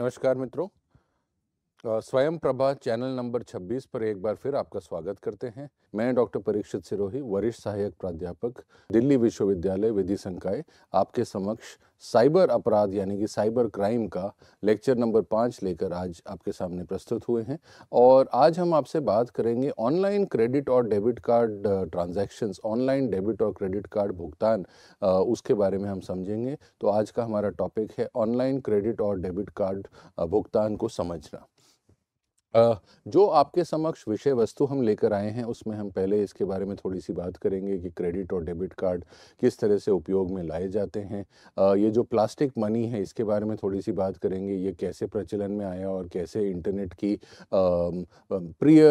नमस्कार मित्रों स्वयं प्रभा चैनल नंबर 26 पर एक बार फिर आपका स्वागत करते हैं मैं डॉक्टर परीक्षित सिरोही वरिष्ठ सहायक प्राध्यापक दिल्ली विश्वविद्यालय विधि संकाय आपके समक्ष साइबर अपराध यानी कि साइबर क्राइम का लेक्चर नंबर पाँच लेकर आज आपके सामने प्रस्तुत हुए हैं और आज हम आपसे बात करेंगे ऑनलाइन क्रेडिट और debit card transactions online debit और क्रेडिट कार्ड भुगतान उसके बारे में हम समझेंगे तो आज का हमारा टॉपिक है ऑनलाइन क्रेडिट और डेबिट कार्ड भुगतान को समझना जो आपके समक्ष विषय वस्तु हम लेकर आए हैं उसमें हम पहले इसके बारे में थोड़ी सी बात करेंगे कि क्रेडिट और डेबिट कार्ड किस तरह से उपयोग में लाए जाते हैं ये जो प्लास्टिक मनी है इसके बारे में थोड़ी सी बात करेंगे ये कैसे प्रचलन में आया और कैसे इंटरनेट की प्रिय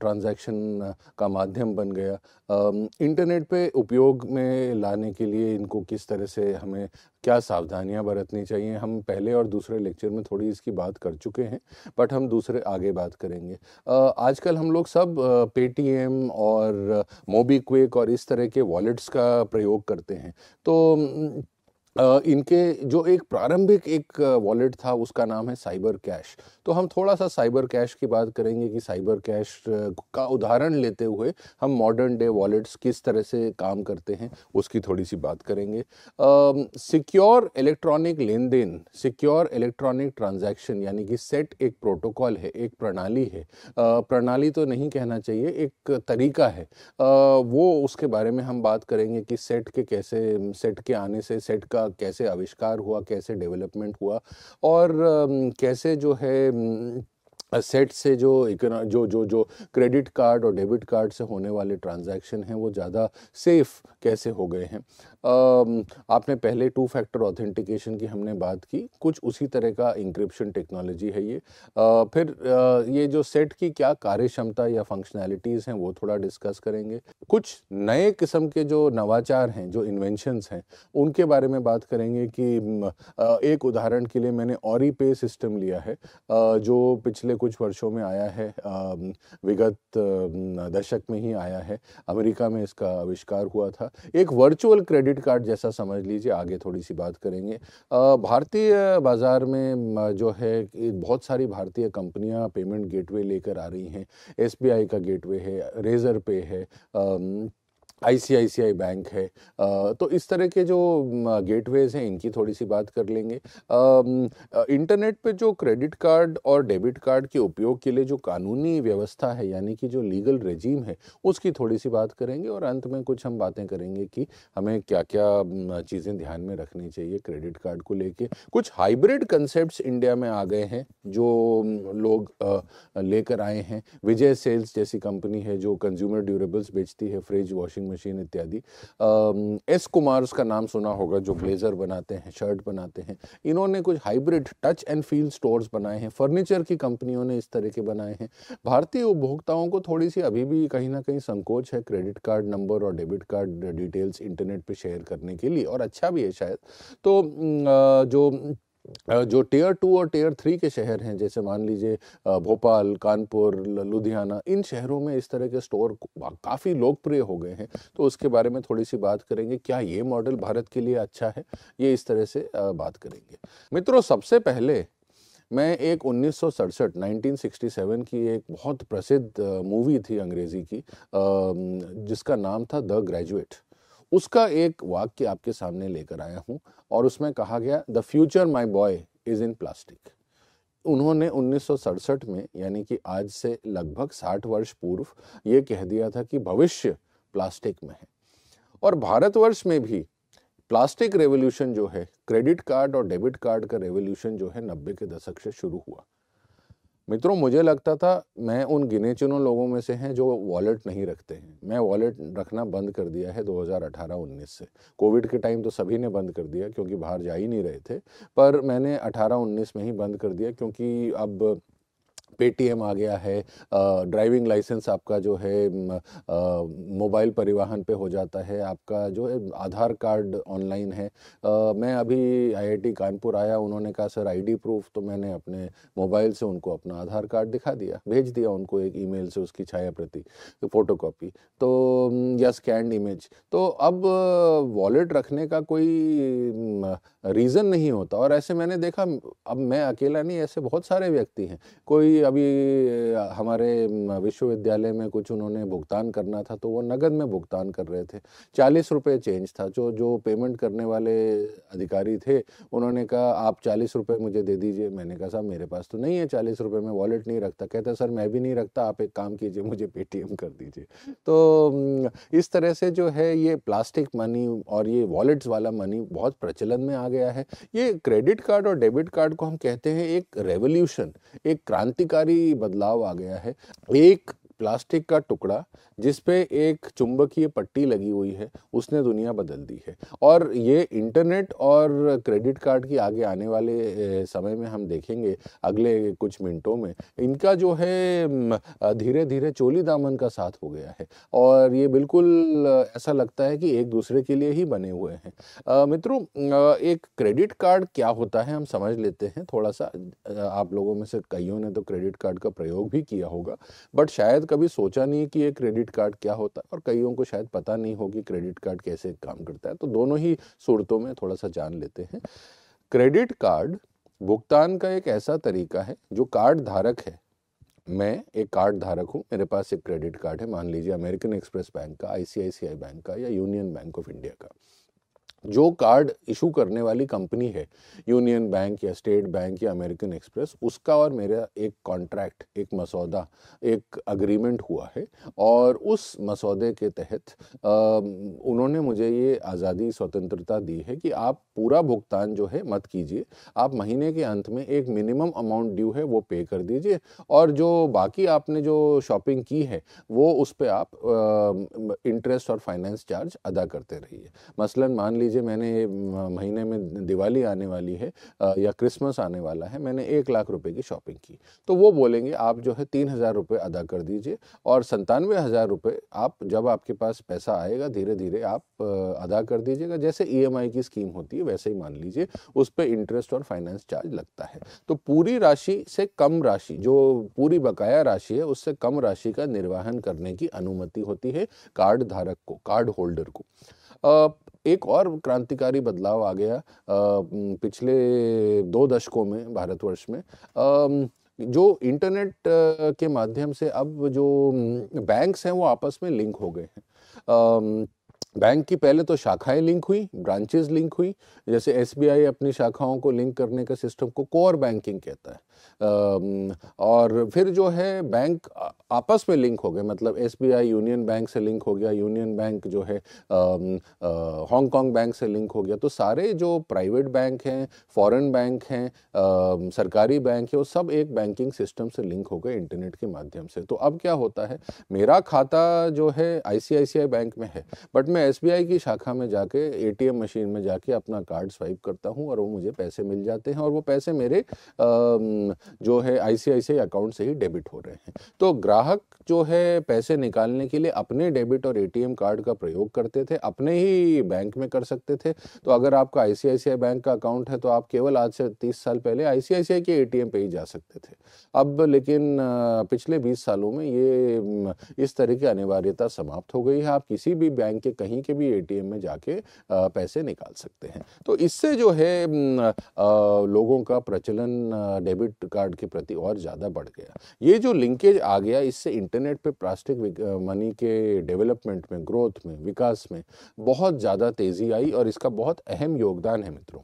ट्रांजैक्शन का माध्यम बन गया इंटरनेट पे उपयोग में लाने के लिए इनको किस तरह से हमें क्या सावधानियां बरतनी चाहिए हम पहले और दूसरे लेक्चर में थोड़ी इसकी बात कर चुके हैं बट हम दूसरे आगे बात करेंगे आजकल हम लोग सब पेटीएम और मोबी क्विक और इस तरह के वॉलेट्स का प्रयोग करते हैं तो इनके जो एक प्रारंभिक एक वॉलेट था उसका नाम है साइबर कैश तो हम थोड़ा सा साइबर कैश की बात करेंगे कि साइबर कैश का उदाहरण लेते हुए हम मॉडर्न डे वॉलेट्स किस तरह से काम करते हैं उसकी थोड़ी सी बात करेंगे सिक्योर इलेक्ट्रॉनिक लेन देन सिक्योर इलेक्ट्रॉनिक ट्रांजैक्शन यानी कि सेट एक प्रोटोकॉल है एक प्रणाली है प्रणाली तो नहीं कहना चाहिए एक तरीका है वो उसके बारे में हम बात करेंगे कि सेट के कैसे सेट के आने से सेट का इसका कैसे आविष्कार हुआ कैसे डेवलपमेंट हुआ और कैसे जो है सेट से जो जो जो जो क्रेडिट कार्ड और डेबिट कार्ड से होने वाले ट्रांजैक्शन हैं वो ज़्यादा सेफ़ कैसे हो गए हैं आपने पहले टू फैक्टर ऑथेंटिकेशन की हमने बात की कुछ उसी तरह का इंक्रिप्शन टेक्नोलॉजी है ये फिर ये जो सेट की क्या कार्य क्षमता या फंक्शनैलिटीज़ हैं वो थोड़ा डिस्कस करेंगे कुछ नए किस्म के जो नवाचार हैं जो इन्वेंशंस हैं उनके बारे में बात करेंगे कि एक उदाहरण के लिए मैंने और पे सिस्टम लिया है जो पिछले कुछ वर्षों में आया है विगत दशक में ही आया है अमेरिका में इसका आविष्कार हुआ था एक वर्चुअल क्रेडिट क्रेडिट कार्ड जैसा समझ लीजिए आगे थोड़ी सी बात करेंगे भारतीय बाज़ार में जो है बहुत सारी भारतीय कंपनियां पेमेंट गेटवे लेकर आ रही हैं एसबीआई का गेटवे है रेज़र पे है आईसीआईसीआई बैंक है तो इस तरह के जो गेटवेज हैं इनकी थोड़ी सी बात कर लेंगे इंटरनेट पे जो क्रेडिट कार्ड और डेबिट कार्ड के उपयोग के लिए जो कानूनी व्यवस्था है यानी कि जो लीगल रेजीम है उसकी थोड़ी सी बात करेंगे और अंत में कुछ हम बातें करेंगे कि हमें क्या क्या चीज़ें ध्यान में रखनी चाहिए क्रेडिट कार्ड को लेके कुछ हाइब्रिड कंसेप्ट इंडिया में आ गए हैं जो लोग लेकर आए हैं विजय सेल्स जैसी कंपनी है जो कंज्यूमर ड्यूरेबल्स बेचती है फ्रिज वॉशिंग मशीन इत्यादि एस कुमार उसका नाम सुना होगा जो ब्लेज़र बनाते हैं शर्ट बनाते हैं इन्होंने कुछ hybrid touch and feel stores बनाए हैं फर्नीचर की कंपनियों ने इस तरह के बनाए हैं भारतीय उपभोक्ताओं को थोड़ी सी अभी भी कहीं ना कहीं संकोच है क्रेडिट कार्ड नंबर और डेबिट कार्ड डिटेल्स इंटरनेट पर शेयर करने के लिए और अच्छा भी है शायद तो जो जो टीयर टू और टीयर थ्री के शहर हैं जैसे मान लीजिए भोपाल कानपुर लुधियाना इन शहरों में इस तरह के स्टोर काफ़ी लोकप्रिय हो गए हैं तो उसके बारे में थोड़ी सी बात करेंगे क्या ये मॉडल भारत के लिए अच्छा है ये इस तरह से बात करेंगे मित्रों सबसे पहले मैं एक उन्नीस सौ की एक बहुत प्रसिद्ध मूवी थी अंग्रेज़ी की जिसका नाम था द ग्रेजुएट उसका एक वाक्य आपके सामने लेकर आया हूँ और उसमें कहा गया the future my boy is in plastic उन्होंने उन्नीस में यानी कि आज से लगभग 60 वर्ष पूर्व ये कह दिया था कि भविष्य प्लास्टिक में है और भारतवर्ष में भी प्लास्टिक रेवोल्यूशन जो है क्रेडिट कार्ड और डेबिट कार्ड का रेवोल्यूशन जो है नब्बे के दशक से शुरू हुआ मित्रों मुझे लगता था मैं उन गिने चुने लोगों में से हैं जो वॉलेट नहीं रखते हैं मैं वॉलेट रखना बंद कर दिया है 2018-19 से कोविड के टाइम तो सभी ने बंद कर दिया क्योंकि बाहर जा ही नहीं रहे थे पर मैंने 18-19 में ही बंद कर दिया क्योंकि अब पेटीएम आ गया है ड्राइविंग लाइसेंस आपका जो है मोबाइल परिवहन पे हो जाता है आपका जो है आधार कार्ड ऑनलाइन है आ, मैं अभी आईआईटी कानपुर आया उन्होंने कहा सर आईडी प्रूफ तो मैंने अपने मोबाइल से उनको अपना आधार कार्ड दिखा दिया भेज दिया उनको एक ईमेल से उसकी छाया प्रति फोटोकॉपी तो या स्कैंड इमेज तो अब वॉलेट रखने का कोई रीज़न नहीं होता और ऐसे मैंने देखा अब मैं अकेला नहीं ऐसे बहुत सारे व्यक्ति हैं कोई अभी हमारे विश्वविद्यालय में कुछ उन्होंने भुगतान करना था तो वो नगद में भुगतान कर रहे थे चालीस रुपये चेंज था जो जो पेमेंट करने वाले अधिकारी थे उन्होंने कहा आप चालीस रुपये मुझे दे दीजिए मैंने कहा साहब मेरे पास तो नहीं है चालीस रुपये में वॉलेट नहीं रखता कहता सर मैं भी नहीं रखता आप एक काम कीजिए मुझे पेटीएम कर दीजिए तो इस तरह से जो है ये प्लास्टिक मनी और ये वॉलेट्स वाला मनी बहुत प्रचलन में आ गया है ये क्रेडिट कार्ड और डेबिट कार्ड को हम कहते हैं एक रेवोल्यूशन एक क्रांतिकारी बदलाव आ गया है एक प्लास्टिक का टुकड़ा जिस पे एक चुंबकीय पट्टी लगी हुई है उसने दुनिया बदल दी है और ये इंटरनेट और क्रेडिट कार्ड की आगे आने वाले समय में हम देखेंगे अगले कुछ मिनटों में इनका जो है धीरे धीरे चोली दामन का साथ हो गया है और ये बिल्कुल ऐसा लगता है कि एक दूसरे के लिए ही बने हुए हैं मित्रों एक क्रेडिट कार्ड क्या होता है हम समझ लेते हैं थोड़ा सा आप लोगों में से कईयों ने तो क्रेडिट कार्ड का प्रयोग भी किया होगा बट शायद कभी सोचा नहीं कि ये क्रेडिट कार्ड क्या होता है और कईयों को शायद पता नहीं हो कि क्रेडिट कार्ड कैसे काम करता है तो दोनों ही सूरतों में थोड़ा सा जान लेते हैं क्रेडिट कार्ड भुगतान का एक ऐसा तरीका है जो कार्ड धारक है मैं एक कार्ड धारक हूँ मेरे पास एक क्रेडिट कार्ड है मान लीजिए अमेरिकन एक्सप्रेस बैंक का आईसीआईसीआई बैंक का या यूनियन बैंक ऑफ इंडिया का जो कार्ड इशू करने वाली कंपनी है यूनियन बैंक या स्टेट बैंक या अमेरिकन एक्सप्रेस उसका और मेरा एक कॉन्ट्रैक्ट एक मसौदा एक अग्रीमेंट हुआ है और उस मसौदे के तहत आ, उन्होंने मुझे ये आज़ादी स्वतंत्रता दी है कि आप पूरा भुगतान जो है मत कीजिए आप महीने के अंत में एक मिनिमम अमाउंट ड्यू है वो पे कर दीजिए और जो बाकी आपने जो शॉपिंग की है वो उस पर आप इंटरेस्ट और फाइनेंस चार्ज अदा करते रहिए मसलन मान लीजिए लीजिए मैंने महीने में दिवाली आने वाली है या क्रिसमस आने वाला है मैंने एक लाख रुपए की शॉपिंग की तो वो बोलेंगे आप जो है तीन हज़ार रुपये अदा कर दीजिए और संतानवे हज़ार रुपये आप जब आपके पास पैसा आएगा धीरे धीरे आप अदा कर दीजिएगा जैसे ई e की स्कीम होती है वैसे ही मान लीजिए उस पर इंटरेस्ट और फाइनेंस चार्ज लगता है तो पूरी राशि से कम राशि जो पूरी बकाया राशि है उससे कम राशि का निर्वाहन करने की अनुमति होती है कार्ड धारक को कार्ड होल्डर को एक और क्रांतिकारी बदलाव आ गया पिछले दो दशकों में भारतवर्ष में जो इंटरनेट के माध्यम से अब जो बैंक्स हैं वो आपस में लिंक हो गए हैं बैंक की पहले तो शाखाएं लिंक हुई ब्रांचेस लिंक हुई जैसे एसबीआई अपनी शाखाओं को लिंक करने का सिस्टम को कोर बैंकिंग कहता है और फिर जो है बैंक आपस में लिंक हो गए मतलब एस यूनियन बैंक से लिंक हो गया यूनियन बैंक जो है हांगकॉन्ग बैंक से लिंक हो गया तो सारे जो प्राइवेट बैंक हैं फॉरेन बैंक हैं सरकारी बैंक है वो सब एक बैंकिंग सिस्टम से लिंक हो गए इंटरनेट के माध्यम से तो अब क्या होता है मेरा खाता जो है आई बैंक में है बट मैं एस की शाखा में जाके ए मशीन में जाके अपना कार्ड स्वाइप करता हूँ और वो मुझे पैसे मिल जाते हैं और वो पैसे मेरे आ, जो है आईसीआईसीआई अकाउंट से ही डेबिट हो रहे हैं तो ग्राहक जो है पैसे निकालने के लिए अपने डेबिट और एटीएम कार्ड का प्रयोग करते थे अपने ही बैंक में कर सकते थे तो अगर आपका आईसीआईसीआई बैंक का अकाउंट है तो आप केवल आज से तीस साल पहले आईसीआईसीआई के एटीएम पे ही जा सकते थे अब लेकिन पिछले बीस सालों में ये इस तरह की अनिवार्यता समाप्त हो गई है आप किसी भी बैंक के कहीं के भी एटीएम में जाके पैसे निकाल सकते हैं तो इससे जो है लोगों का प्रचलन डेबिट कार्ड के प्रति और ज़्यादा बढ़ गया ये जो लिंकेज आ गया इससे इंटरनेट पे प्लास्टिक मनी के डेवलपमेंट में ग्रोथ में विकास में बहुत ज़्यादा तेज़ी आई और इसका बहुत अहम योगदान है मित्रों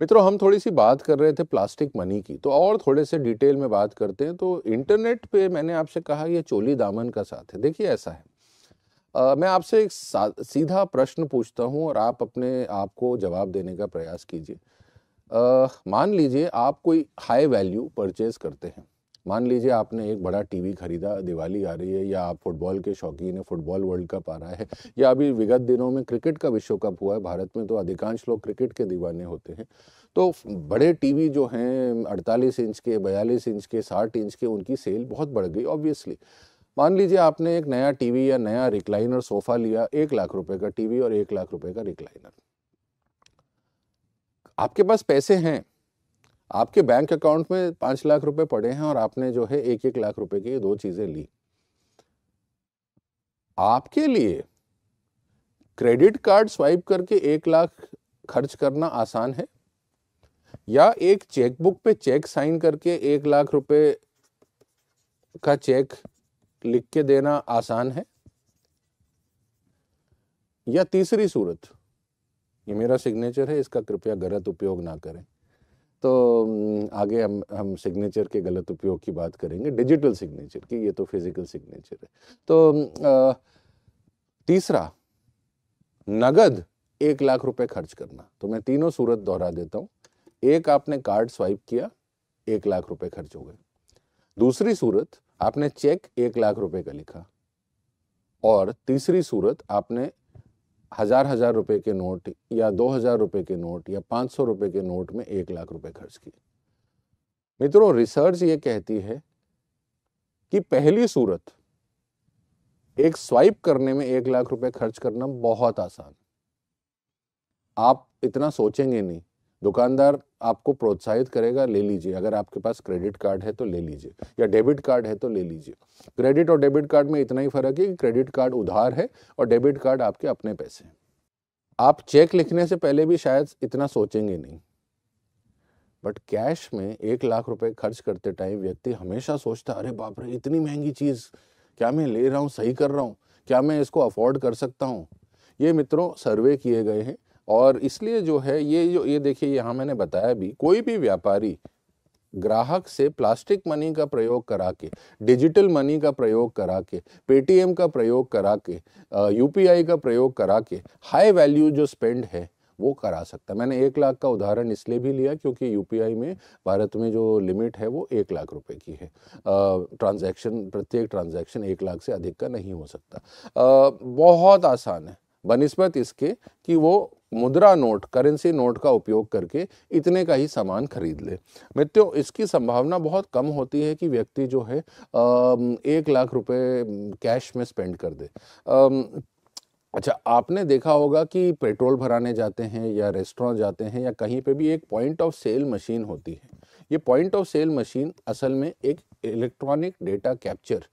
मित्रों हम थोड़ी सी बात कर रहे थे प्लास्टिक मनी की तो और थोड़े से डिटेल में बात करते हैं तो इंटरनेट पे मैंने आपसे कहा ये चोली दामन का साथ है देखिए ऐसा है Uh, मैं आपसे एक सीधा प्रश्न पूछता हूं और आप अपने आप को जवाब देने का प्रयास कीजिए आ, मान लीजिए आप कोई हाई वैल्यू परचेज करते हैं मान लीजिए आपने एक बड़ा टीवी खरीदा दिवाली आ रही है या आप फुटबॉल के शौकीन है फुटबॉल वर्ल्ड कप आ रहा है या अभी विगत दिनों में क्रिकेट का विश्व कप हुआ है भारत में तो अधिकांश लोग क्रिकेट के दीवाने होते हैं तो बड़े टीवी जो हैं 48 इंच के 42 इंच के 60 इंच के उनकी सेल बहुत बढ़ गई ऑब्वियसली मान लीजिए आपने एक नया टीवी या नया रिक्लाइनर सोफ़ा लिया एक लाख रुपए का टीवी और एक लाख रुपए का रिक्लाइनर आपके पास पैसे हैं आपके बैंक अकाउंट में पांच लाख रुपए पड़े हैं और आपने जो है एक एक लाख रुपए की दो चीज़ें ली आपके लिए क्रेडिट कार्ड स्वाइप करके एक लाख खर्च करना आसान है या एक चेकबुक पे चेक साइन करके एक लाख रुपए का चेक लिख के देना आसान है या तीसरी सूरत ये मेरा सिग्नेचर है इसका कृपया गलत उपयोग ना करें तो आगे हम हम सिग्नेचर के गलत उपयोग की बात करेंगे डिजिटल सिग्नेचर की ये तो फिज़िकल सिग्नेचर है तो आ, तीसरा नगद एक लाख रुपए खर्च करना तो मैं तीनों सूरत दोहरा देता हूँ एक आपने कार्ड स्वाइप किया एक लाख रुपए खर्च हो गए दूसरी सूरत आपने चेक एक लाख रुपए का लिखा और तीसरी सूरत आपने हज़ार हज़ार रुपए के नोट या दो हज़ार रुपये के नोट या पाँच सौ रुपये के नोट में एक लाख रुपए खर्च किए मित्रों रिसर्च ये कहती है कि पहली सूरत एक स्वाइप करने में एक लाख रुपए खर्च करना बहुत आसान आप इतना सोचेंगे नहीं दुकानदार आपको प्रोत्साहित करेगा ले लीजिए अगर आपके पास क्रेडिट कार्ड है तो ले लीजिए या डेबिट कार्ड है तो ले लीजिए क्रेडिट और डेबिट कार्ड में इतना ही फर्क है कि क्रेडिट कार्ड उधार है और डेबिट कार्ड आपके अपने पैसे हैं आप चेक लिखने से पहले भी शायद इतना सोचेंगे नहीं बट कैश में एक लाख रुपए खर्च करते टाइम व्यक्ति हमेशा सोचता अरे बाप रे इतनी महंगी चीज़ क्या मैं ले रहा हूँ सही कर रहा हूँ क्या मैं इसको अफोर्ड कर सकता हूँ ये मित्रों सर्वे किए गए हैं और इसलिए जो है ये जो ये देखिए यहाँ मैंने बताया भी कोई भी व्यापारी ग्राहक से प्लास्टिक मनी का प्रयोग करा के डिजिटल मनी का प्रयोग करा के पेटीएम का प्रयोग करा के यूपीआई का प्रयोग करा के हाई वैल्यू जो स्पेंड है वो करा सकता है मैंने एक लाख का उदाहरण इसलिए भी लिया क्योंकि यूपीआई में भारत में जो लिमिट है वो एक लाख रुपए की है ट्रांजैक्शन प्रत्येक ट्रांजैक्शन एक लाख से अधिक का नहीं हो सकता आ, बहुत आसान है बनस्बत इसके कि वो मुद्रा नोट करेंसी नोट का उपयोग करके इतने का ही सामान खरीद ले मित्रों इसकी संभावना बहुत कम होती है कि व्यक्ति जो है एक लाख रुपए कैश में स्पेंड कर दे अच्छा आपने देखा होगा कि पेट्रोल भराने जाते हैं या रेस्टोरेंट जाते हैं या कहीं पे भी एक पॉइंट ऑफ सेल मशीन होती है ये पॉइंट ऑफ सेल मशीन असल में एक electronic data capture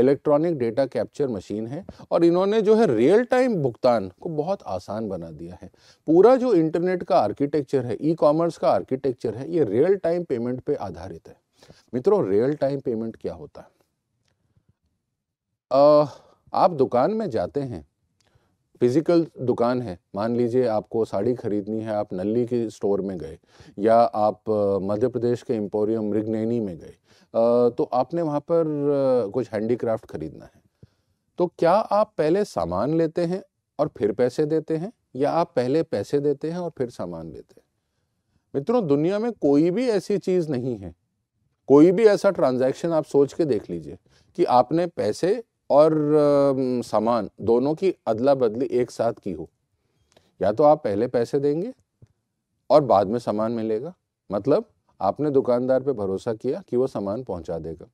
electronic data capture machine है और इन्होंने जो है रियल टाइम भुगतान को बहुत आसान बना दिया है पूरा जो इंटरनेट का आर्किटेक्चर है ई कॉमर्स का आर्किटेक्चर है ये रियल टाइम पेमेंट पे आधारित है मित्रों रियल टाइम पेमेंट क्या होता है आ, आप दुकान में जाते हैं फिज़िकल दुकान है मान लीजिए आपको साड़ी ख़रीदनी है आप नल्ली के स्टोर में गए या आप मध्य प्रदेश के एम्पोरियम मृगनैनी में गए तो आपने वहाँ पर कुछ हैंडीक्राफ्ट ख़रीदना है तो क्या आप पहले सामान लेते हैं और फिर पैसे देते हैं या आप पहले पैसे देते हैं और फिर सामान लेते हैं मित्रों दुनिया में कोई भी ऐसी चीज़ नहीं है कोई भी ऐसा ट्रांजैक्शन आप सोच के देख लीजिए कि आपने पैसे और सामान दोनों की अदला बदली एक साथ की हो या तो आप पहले पैसे देंगे और बाद में सामान मिलेगा मतलब आपने दुकानदार पे भरोसा किया कि वो सामान पहुंचा देगा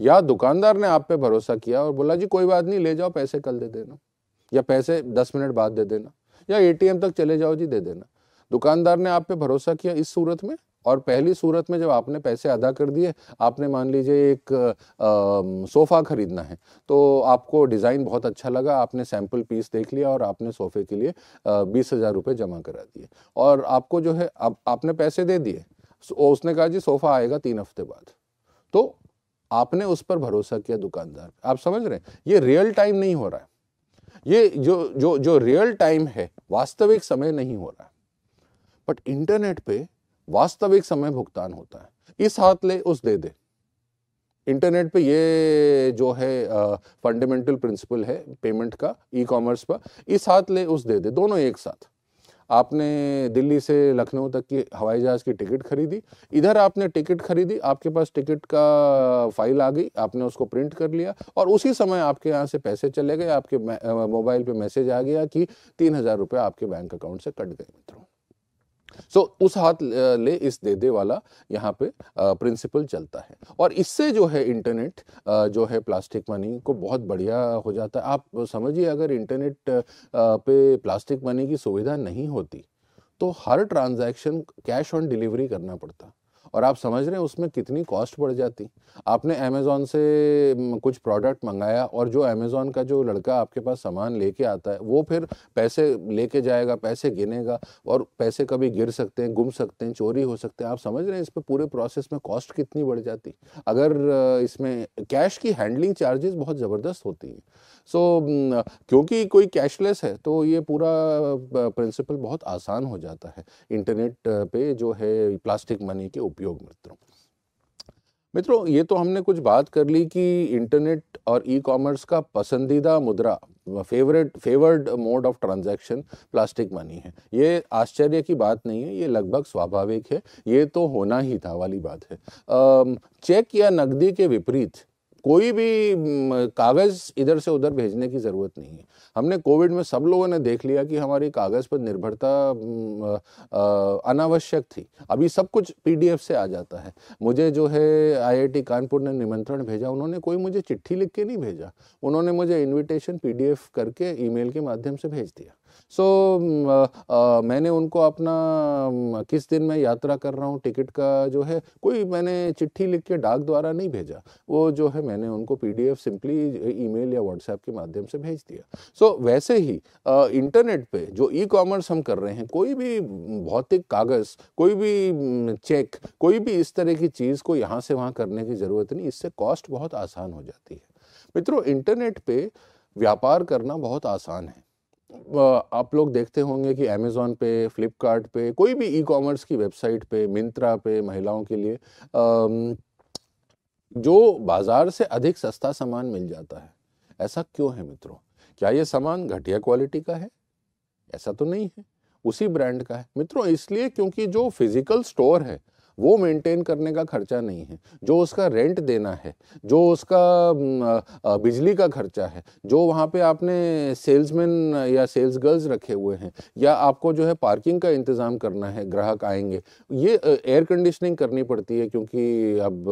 या दुकानदार ने आप पे भरोसा किया और बोला जी कोई बात नहीं ले जाओ पैसे कल दे देना या पैसे दस मिनट बाद दे देना या एटीएम तक चले जाओ जी दे देना दुकानदार ने आप पे भरोसा किया इस सूरत में और पहली सूरत में जब आपने पैसे अदा कर दिए आपने मान लीजिए एक सोफ़ा ख़रीदना है तो आपको डिज़ाइन बहुत अच्छा लगा आपने सैम्पल पीस देख लिया और आपने सोफ़े के लिए बीस हज़ार रुपये जमा करा दिए और आपको जो है आप, आपने पैसे दे दिए उसने कहा जी सोफ़ा आएगा तीन हफ्ते बाद तो आपने उस पर भरोसा किया दुकानदार आप समझ रहे हैं ये रियल टाइम नहीं हो रहा है ये जो जो जो रियल टाइम है वास्तविक समय नहीं हो रहा है बट इंटरनेट पे वास्तविक समय भुगतान होता है इस हाथ ले उस दे दे इंटरनेट पे ये जो है फंडामेंटल प्रिंसिपल है पेमेंट का ई कॉमर्स पर इस हाथ ले उस दे दे दोनों एक साथ आपने दिल्ली से लखनऊ तक की हवाई जहाज़ की टिकट खरीदी इधर आपने टिकट खरीदी आपके पास टिकट का फाइल आ गई आपने उसको प्रिंट कर लिया और उसी समय आपके यहाँ से पैसे चले गए आपके मोबाइल पे मैसेज आ गया कि तीन हज़ार रुपये आपके बैंक अकाउंट से कट गए मित्रों सो उस हाथ ले इस दे दे वाला यहाँ पे प्रिंसिपल चलता है और इससे जो है इंटरनेट जो है प्लास्टिक मनी को बहुत बढ़िया हो जाता है आप समझिए अगर इंटरनेट पे प्लास्टिक मनी की सुविधा नहीं होती तो हर ट्रांजैक्शन कैश ऑन डिलीवरी करना पड़ता और आप समझ रहे हैं उसमें कितनी कॉस्ट बढ़ जाती आपने अमेज़ोन से कुछ प्रोडक्ट मंगाया और जो अमेज़ोन का जो लड़का आपके पास सामान लेके आता है वो फिर पैसे लेके जाएगा पैसे गिनेगा और पैसे कभी गिर सकते हैं गुम सकते हैं चोरी हो सकते हैं आप समझ रहे हैं इस पर पूरे प्रोसेस में कॉस्ट कितनी बढ़ जाती अगर इसमें कैश की हैंडलिंग चार्जेस बहुत ज़बरदस्त होती हैं सो so, mm, क्योंकि कोई कैशलेस है तो ये पूरा प्रिंसिपल बहुत आसान हो जाता है इंटरनेट पे जो है प्लास्टिक मनी के उपयोग मित्रों मित्रों ये तो हमने कुछ बात कर ली कि इंटरनेट और ई कॉमर्स का पसंदीदा मुद्रा favourite favoured mode of transaction plastic money है ये आश्चर्य की बात नहीं है ये लगभग स्वाभाविक है ये तो होना ही था वाली बात है चेक या नकदी के विपरीत कोई भी कागज़ इधर से उधर भेजने की ज़रूरत नहीं है हमने कोविड में सब लोगों ने देख लिया कि हमारी कागज़ पर निर्भरता अनावश्यक थी अभी सब कुछ पीडीएफ से आ जाता है मुझे जो है आईआईटी कानपुर ने निमंत्रण भेजा उन्होंने कोई मुझे चिट्ठी लिख के नहीं भेजा उन्होंने मुझे इन्विटेशन पीडीएफ करके ईमेल के माध्यम से भेज दिया सो so, mm, uh, uh, मैंने उनको अपना mm, किस दिन मैं यात्रा कर रहा हूँ टिकट का जो है कोई मैंने चिट्ठी लिख के डाक द्वारा नहीं भेजा वो जो है मैंने उनको पीडीएफ सिंपली ईमेल या व्हाट्सएप के माध्यम से भेज दिया सो so, वैसे ही इंटरनेट पे जो ई कॉमर्स हम कर रहे हैं कोई भी mm, भौतिक कागज़ कोई भी चेक कोई भी इस तरह की चीज़ को यहाँ से वहाँ करने की ज़रूरत नहीं इससे कॉस्ट बहुत आसान हो जाती है मित्रों इंटरनेट पे व्यापार करना बहुत आसान है आप लोग देखते होंगे कि अमेज़ोन पे फ्लिपकार्ट पे कोई भी ई कॉमर्स की वेबसाइट पे मिंत्रा पे महिलाओं के लिए जो बाज़ार से अधिक सस्ता सामान मिल जाता है ऐसा क्यों है मित्रों क्या ये सामान घटिया क्वालिटी का है ऐसा तो नहीं है उसी ब्रांड का है मित्रों इसलिए क्योंकि जो फिज़िकल स्टोर है वो मेंटेन करने का खर्चा नहीं है जो उसका रेंट देना है जो उसका बिजली का खर्चा है जो वहाँ पे आपने सेल्समैन या सेल्स गर्ल्स रखे हुए हैं या आपको जो है पार्किंग का इंतज़ाम करना है ग्राहक आएंगे ये एयर कंडीशनिंग करनी पड़ती है क्योंकि अब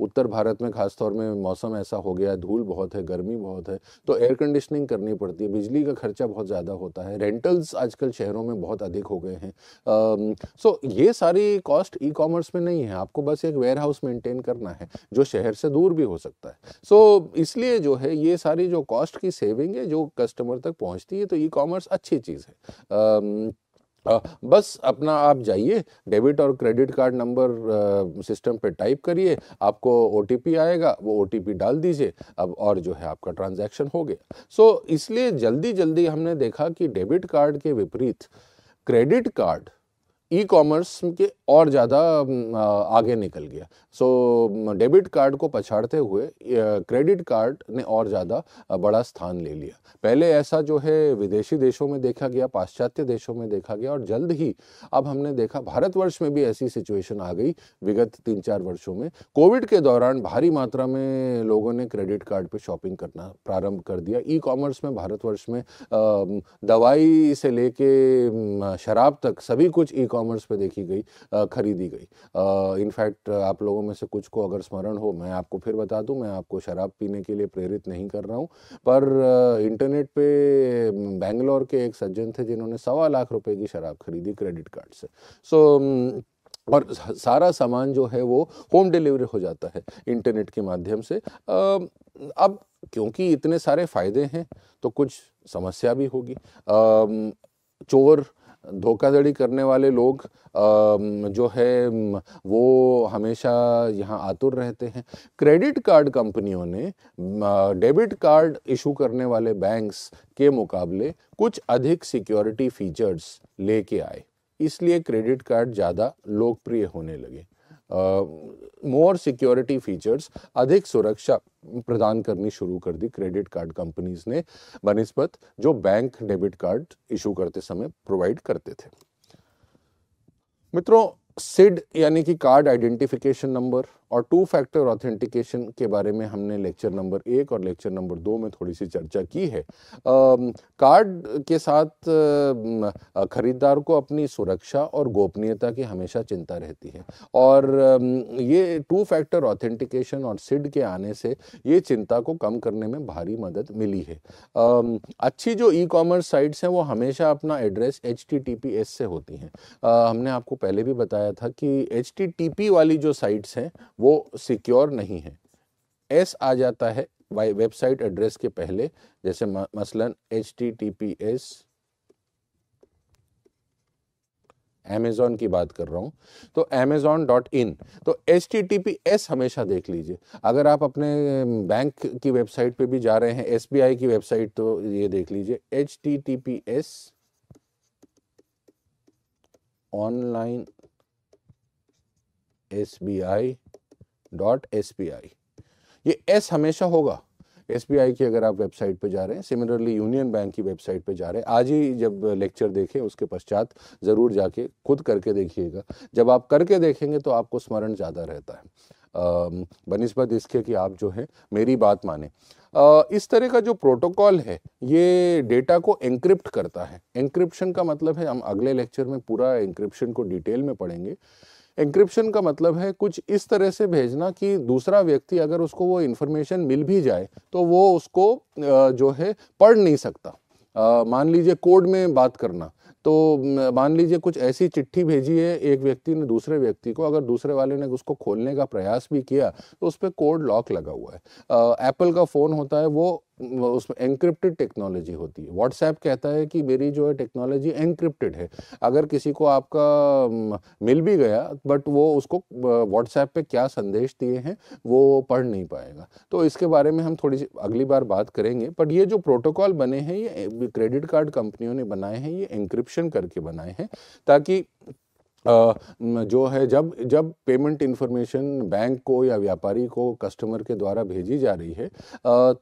उत्तर भारत में ख़ासतौर में मौसम ऐसा हो गया धूल बहुत है गर्मी बहुत है तो एयर कंडीशनिंग करनी पड़ती है बिजली का खर्चा बहुत ज़्यादा होता है रेंटल्स आजकल शहरों में बहुत अधिक हो गए हैं सो ये सारी कॉस्ट ई कॉमर्स में नहीं है आपको बस एक वेयर हाउस मेंटेन करना है जो शहर से दूर भी हो सकता है सो so, इसलिए जो है ये सारी जो कॉस्ट की सेविंग है जो कस्टमर तक पहुंचती है तो ई कॉमर्स अच्छी चीज़ है आ, बस अपना आप जाइए डेबिट और क्रेडिट कार्ड नंबर सिस्टम पे टाइप करिए आपको ओ आएगा वो ओ डाल दीजिए अब और जो है आपका ट्रांजैक्शन हो गया सो so, इसलिए जल्दी जल्दी हमने देखा कि डेबिट कार्ड के विपरीत क्रेडिट कार्ड ई कॉमर्स के और ज़्यादा आगे निकल गया सो डेबिट कार्ड को पछाड़ते हुए क्रेडिट कार्ड ने और ज़्यादा बड़ा स्थान ले लिया पहले ऐसा जो है विदेशी देशों में देखा गया पाश्चात्य देशों में देखा गया और जल्द ही अब हमने देखा भारतवर्ष में भी ऐसी सिचुएशन आ गई विगत तीन चार वर्षों में कोविड के दौरान भारी मात्रा में लोगों ने क्रेडिट कार्ड पर शॉपिंग करना प्रारंभ कर दिया ई कॉमर्स में भारतवर्ष में दवाई से लेके शराब तक सभी कुछ ई कॉमर्स पर देखी गई खरीदी गई इनफैक्ट आप लोगों में से कुछ को अगर स्मरण हो मैं आपको फिर बता दूं मैं आपको शराब पीने के लिए प्रेरित नहीं कर रहा हूं पर इंटरनेट पे बेंगलोर के एक सज्जन थे जिन्होंने सवा लाख रुपए की शराब खरीदी क्रेडिट कार्ड से सो so, और सारा सामान जो है वो होम डिलीवरी हो जाता है इंटरनेट के माध्यम से अब क्योंकि इतने सारे फ़ायदे हैं तो कुछ समस्या भी होगी चोर धोखाधड़ी करने वाले लोग जो है वो हमेशा यहाँ आतुर रहते हैं क्रेडिट कार्ड कंपनियों ने डेबिट कार्ड इशू करने वाले बैंक्स के मुकाबले कुछ अधिक सिक्योरिटी फीचर्स लेके आए इसलिए क्रेडिट कार्ड ज़्यादा लोकप्रिय होने लगे मोर सिक्योरिटी फीचर्स अधिक सुरक्षा प्रदान करनी शुरू कर दी क्रेडिट कार्ड कंपनीज ने बनस्पत जो बैंक डेबिट कार्ड इशू करते समय प्रोवाइड करते थे मित्रों सिड यानी कि कार्ड आइडेंटिफिकेशन नंबर और टू फैक्टर ऑथेंटिकेशन के बारे में हमने लेक्चर नंबर एक और लेक्चर नंबर दो में थोड़ी सी चर्चा की है कार्ड के साथ खरीदार को अपनी सुरक्षा और गोपनीयता की हमेशा चिंता रहती है और ये टू फैक्टर ऑथेंटिकेशन और सिड के आने से ये चिंता को कम करने में भारी मदद मिली है अच्छी जो ई कॉमर्स साइट्स हैं वो हमेशा अपना एड्रेस एच से होती हैं हमने आपको पहले भी बताया था कि एच वाली जो साइट्स हैं वो सिक्योर नहीं है एस आ जाता है वाई वेबसाइट एड्रेस के पहले जैसे मसलन H T T P S Amazon की बात कर रहा हूँ तो अमेजोन डॉट इन तो H T T P S हमेशा देख लीजिए अगर आप अपने बैंक की वेबसाइट पे भी जा रहे हैं एस बी आई की वेबसाइट तो ये देख लीजिए H T T P S online S B I dot S P I ये एस हमेशा होगा एस की अगर आप वेबसाइट पर जा रहे हैं सिमिलरली यूनियन बैंक की वेबसाइट पर जा रहे हैं आज ही जब लेक्चर देखें उसके पश्चात ज़रूर जाके खुद करके देखिएगा जब आप करके देखेंगे तो आपको स्मरण ज़्यादा रहता है बनस्बत इसके कि आप जो है मेरी बात माने आ, इस तरह का जो प्रोटोकॉल है ये डेटा को एनक्रिप्ट करता है एनक्रिप्शन का मतलब है हम अगले लेक्चर में पूरा इंक्रिप्शन को डिटेल में पढ़ेंगे इंक्रिप्शन का मतलब है कुछ इस तरह से भेजना कि दूसरा व्यक्ति अगर उसको वो इन्फॉर्मेशन मिल भी जाए तो वो उसको जो है पढ़ नहीं सकता मान लीजिए कोड में बात करना तो मान लीजिए कुछ ऐसी चिट्ठी भेजी है एक व्यक्ति ने दूसरे व्यक्ति को अगर दूसरे वाले ने उसको खोलने का प्रयास भी किया तो उस पर कोड लॉक लगा हुआ है एप्पल का फ़ोन होता है वो उसमें एनक्रिप्टेड टेक्नोलॉजी होती है व्हाट्सएप कहता है कि मेरी जो है टेक्नोलॉजी एनक्रिप्टेड है अगर किसी को आपका मिल भी गया बट वो उसको व्हाट्सएप पे क्या संदेश दिए हैं वो पढ़ नहीं पाएगा तो इसके बारे में हम थोड़ी सी अगली बार बात करेंगे बट ये जो प्रोटोकॉल बने हैं ये क्रेडिट कार्ड कंपनियों ने बनाए हैं ये इंक्रिप्शन करके बनाए हैं ताकि जो है जब जब पेमेंट इन्फॉर्मेशन बैंक को या व्यापारी को कस्टमर के द्वारा भेजी जा रही है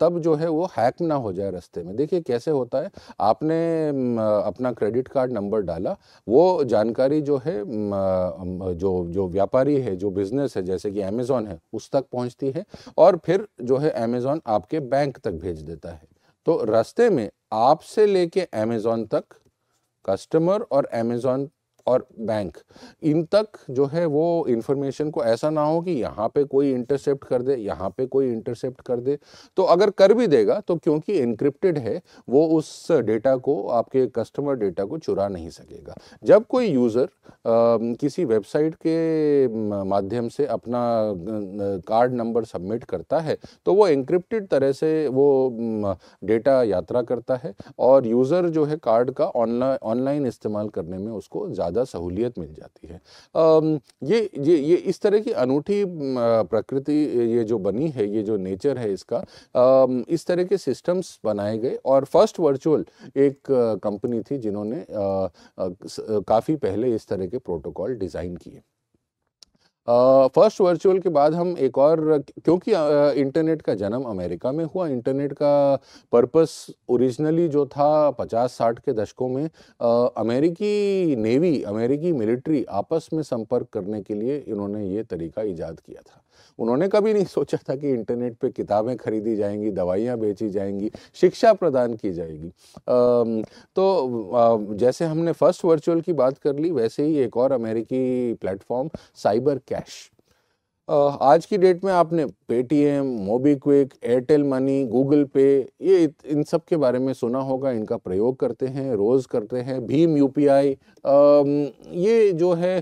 तब जो है वो हैक ना हो जाए रास्ते में देखिए कैसे होता है आपने अपना क्रेडिट कार्ड नंबर डाला वो जानकारी जो है जो जो व्यापारी है जो बिजनेस है जैसे कि अमेज़ॉन है उस तक पहुंचती है और फिर जो है अमेज़ॉन आपके बैंक तक भेज देता है तो रास्ते में आपसे लेके अमेजोन तक कस्टमर और अमेज़ॉन और बैंक इन तक जो है वो इन्फॉर्मेशन को ऐसा ना हो कि यहाँ पे कोई इंटरसेप्ट कर दे यहाँ पे कोई इंटरसेप्ट कर दे तो अगर कर भी देगा तो क्योंकि इनक्रिप्टेड है वो उस डेटा को आपके कस्टमर डेटा को चुरा नहीं सकेगा जब कोई यूज़र किसी वेबसाइट के माध्यम से अपना कार्ड नंबर सबमिट करता है तो वो इंक्रिप्टेड तरह से वो डेटा यात्रा करता है और यूज़र जो है कार्ड का ऑनलाइन ऑनलाइन इस्तेमाल करने में उसको ज़्यादा ज़्यादा सहूलियत मिल जाती है आ, ये ये ये इस तरह की अनूठी प्रकृति ये जो बनी है ये जो नेचर है इसका आ, इस तरह के सिस्टम्स बनाए गए और फर्स्ट वर्चुअल एक कंपनी थी जिन्होंने काफ़ी पहले इस तरह के प्रोटोकॉल डिज़ाइन किए फर्स्ट uh, वर्चुअल के बाद हम एक और क्योंकि इंटरनेट uh, का जन्म अमेरिका में हुआ इंटरनेट का पर्पस ओरिजिनली जो था 50-60 के दशकों में uh, अमेरिकी नेवी अमेरिकी मिलिट्री आपस में संपर्क करने के लिए इन्होंने ये तरीका ईजाद किया था उन्होंने कभी नहीं सोचा था कि इंटरनेट पे किताबें खरीदी जाएंगी दवाइयाँ बेची जाएंगी शिक्षा प्रदान की जाएगी तो जैसे हमने फर्स्ट वर्चुअल की बात कर ली वैसे ही एक और अमेरिकी प्लेटफॉर्म साइबर कैश आज की डेट में आपने Paytm MobiKwik Airtel money Google pay ये इन सब के बारे में सुना होगा इनका प्रयोग करते हैं रोज़ करते हैं भीम यूपीआई ये जो है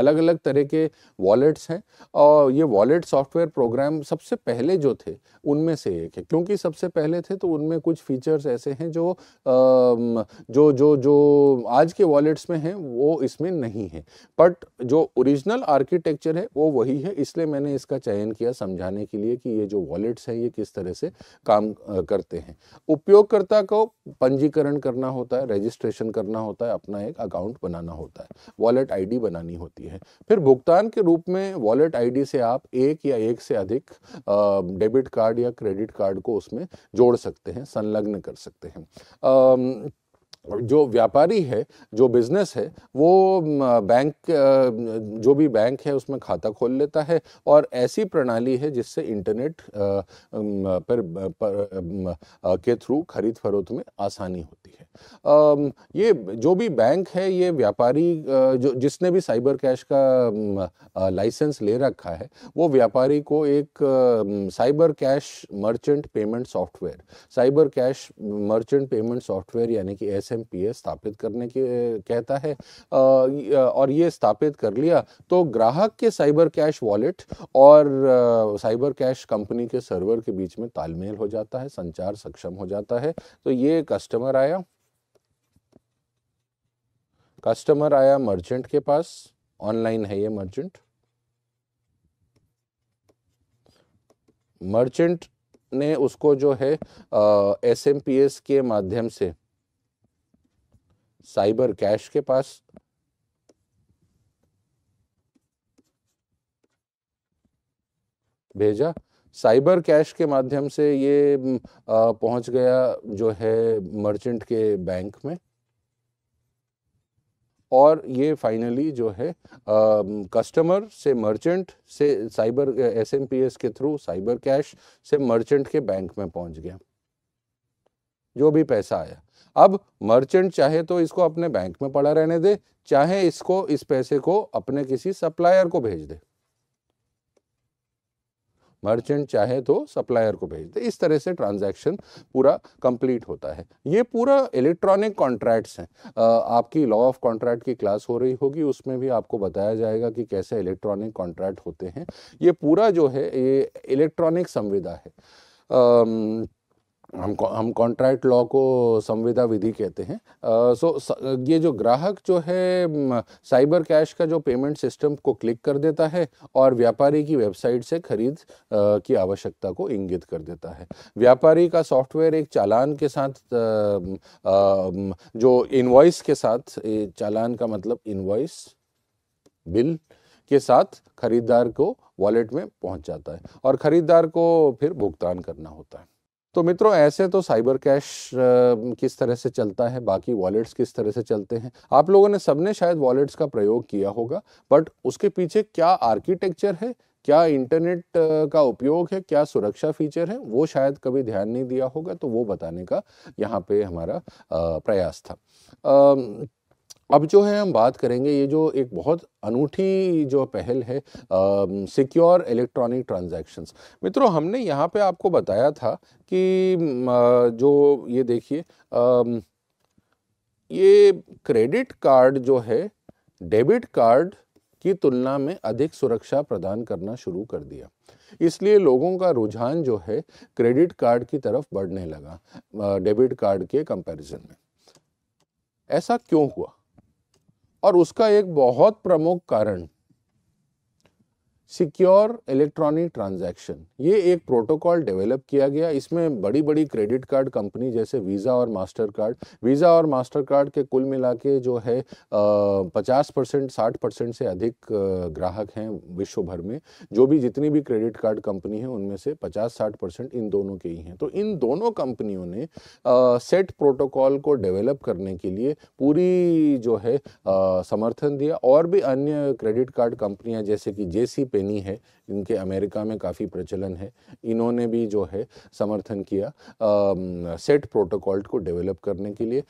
अलग अलग तरह के वॉलेट्स हैं और ये वॉलेट सॉफ्टवेयर प्रोग्राम सबसे पहले जो थे उनमें से एक है क्योंकि सबसे पहले थे तो उनमें कुछ फीचर्स ऐसे हैं जो जो जो जो आज के वॉलेट्स में हैं वो इसमें नहीं है बट जो ओरिजिनल ओरिजिनल आर्किटेक्चर है वो वही है इसलिए मैंने इसका चयन किया समझाने के लिए कि ये जो वॉलेट्स हैं ये किस तरह से काम करते हैं उपयोगकर्ता को पंजीकरण करना होता है रजिस्ट्रेशन करना होता है अपना एक अकाउंट बनाना होता है वॉलेट आईडी बनानी होती है फिर भुगतान के रूप में वॉलेट आईडी से आप एक या एक से अधिक डेबिट कार्ड या क्रेडिट कार्ड को उसमें जोड़ सकते हैं संलग्न कर सकते हैं जो व्यापारी है जो बिजनेस है वो बैंक जो भी बैंक है उसमें खाता खोल लेता है और ऐसी प्रणाली है जिससे इंटरनेट पर, पर के थ्रू खरीद फरोख्त में आसानी होती है ये जो भी बैंक है ये व्यापारी जो जिसने भी साइबर कैश का लाइसेंस ले रखा है वो व्यापारी को एक cyber cash merchant payment software cyber cash merchant payment software यानी कि एस एस स्थापित करने के कहता है और ये स्थापित कर लिया तो ग्राहक के साइबर कैश वॉलेट और साइबर कैश कंपनी के सर्वर के बीच में तालमेल हो जाता है संचार सक्षम हो जाता है तो ये कस्टमर आया कस्टमर आया मर्चेंट के पास ऑनलाइन है ये मर्चेंट मर्चेंट ने उसको जो है एस एम पी एस के माध्यम से साइबर कैश के पास भेजा साइबर कैश के माध्यम से ये पहुंच गया जो है मर्चेंट के बैंक में और ये फाइनली जो है आ, कस्टमर से मर्चेंट से साइबर एसएमपीएस के थ्रू साइबर कैश से मर्चेंट के बैंक में पहुंच गया जो भी पैसा आया अब मर्चेंट चाहे तो इसको अपने बैंक में पड़ा रहने दे चाहे इसको इस पैसे को अपने किसी सप्लायर को भेज दे मर्चेंट चाहे तो सप्लायर को भेज दे इस तरह से ट्रांजैक्शन पूरा कंप्लीट होता है ये पूरा इलेक्ट्रॉनिक कॉन्ट्रैक्ट्स हैं आपकी लॉ ऑफ कॉन्ट्रैक्ट की क्लास हो रही होगी उसमें भी आपको बताया जाएगा कि कैसे इलेक्ट्रॉनिक कॉन्ट्रैक्ट होते हैं ये पूरा जो है ये इलेक्ट्रॉनिक संविदा है आ, हम हम कॉन्ट्रैक्ट लॉ को संविदा विधि कहते हैं सो uh, so, ये जो ग्राहक जो है साइबर कैश का जो पेमेंट सिस्टम को क्लिक कर देता है और व्यापारी की वेबसाइट से खरीद uh, की आवश्यकता को इंगित कर देता है व्यापारी का सॉफ्टवेयर एक चालान के साथ uh, जो इनवॉइस के साथ चालान का मतलब इनवॉइस बिल के साथ खरीदार को वॉलेट में पहुंच जाता है और खरीदार को फिर भुगतान करना होता है तो मित्रों ऐसे तो साइबर कैश किस तरह से चलता है बाकी वॉलेट्स किस तरह से चलते हैं आप लोगों ने सबने शायद वॉलेट्स का प्रयोग किया होगा बट उसके पीछे क्या आर्किटेक्चर है क्या इंटरनेट का उपयोग है क्या सुरक्षा फीचर है वो शायद कभी ध्यान नहीं दिया होगा तो वो बताने का यहाँ पे हमारा प्रयास था अब जो है हम बात करेंगे ये जो एक बहुत अनूठी जो पहल है सिक्योर इलेक्ट्रॉनिक ट्रांजैक्शंस मित्रों हमने यहाँ पे आपको बताया था कि आ, जो ये देखिए ये क्रेडिट कार्ड जो है डेबिट कार्ड की तुलना में अधिक सुरक्षा प्रदान करना शुरू कर दिया इसलिए लोगों का रुझान जो है क्रेडिट कार्ड की तरफ बढ़ने लगा डेबिट कार्ड के कंपैरिजन में ऐसा क्यों हुआ और उसका एक बहुत प्रमुख कारण सिक्योर इलेक्ट्रॉनिक ट्रांजैक्शन ये एक प्रोटोकॉल डेवलप किया गया इसमें बड़ी बड़ी क्रेडिट कार्ड कंपनी जैसे वीज़ा और मास्टर कार्ड वीज़ा और मास्टर कार्ड के कुल मिला के जो है पचास परसेंट साठ परसेंट से अधिक ग्राहक हैं विश्व भर में जो भी जितनी भी क्रेडिट कार्ड कंपनी है उनमें से पचास साठ परसेंट इन दोनों के ही हैं तो इन दोनों कंपनियों ने आ, सेट प्रोटोकॉल को डेवलप करने के लिए पूरी जो है आ, समर्थन दिया और भी अन्य क्रेडिट कार्ड कंपनियाँ जैसे कि जे पेनी है इनके अमेरिका में काफ़ी प्रचलन है इन्होंने भी जो है समर्थन किया आ, सेट प्रोटोकॉल को डेवलप करने के लिए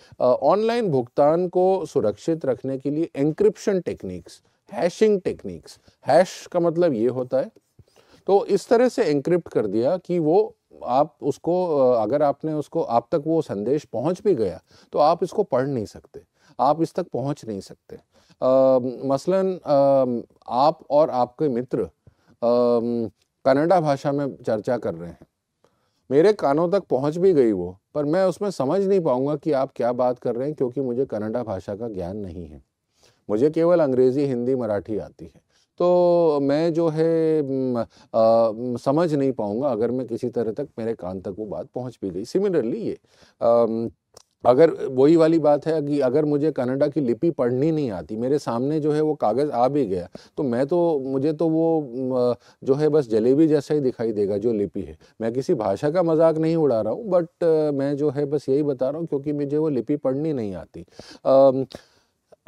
ऑनलाइन भुगतान को सुरक्षित रखने के लिए encryption techniques hashing techniques hash का मतलब ये होता है तो इस तरह से एन्क्रिप्ट कर दिया कि वो आप उसको अगर आपने उसको आप तक वो संदेश पहुंच भी गया तो आप इसको पढ़ नहीं सकते आप इस तक पहुंच नहीं सकते मसलन आप और आपके मित्र कन्नडा भाषा में चर्चा कर रहे हैं मेरे कानों तक पहुंच भी गई वो पर मैं उसमें समझ नहीं पाऊंगा कि आप क्या बात कर रहे हैं क्योंकि मुझे कन्नडा भाषा का ज्ञान नहीं है मुझे केवल अंग्रेज़ी हिंदी मराठी आती है तो मैं जो है आ, समझ नहीं पाऊंगा अगर मैं किसी तरह तक मेरे कान तक वो बात पहुंच भी गई सिमिलरली ये आ, अगर वही वाली बात है कि अगर मुझे कनाडा की लिपि पढ़नी नहीं आती मेरे सामने जो है वो कागज़ आ भी गया तो मैं तो मुझे तो वो जो है बस जलेबी जैसा ही दिखाई देगा जो लिपि है मैं किसी भाषा का मजाक नहीं उड़ा रहा हूँ बट मैं जो है बस यही बता रहा हूँ क्योंकि मुझे वो लिपि पढ़नी नहीं आती आ,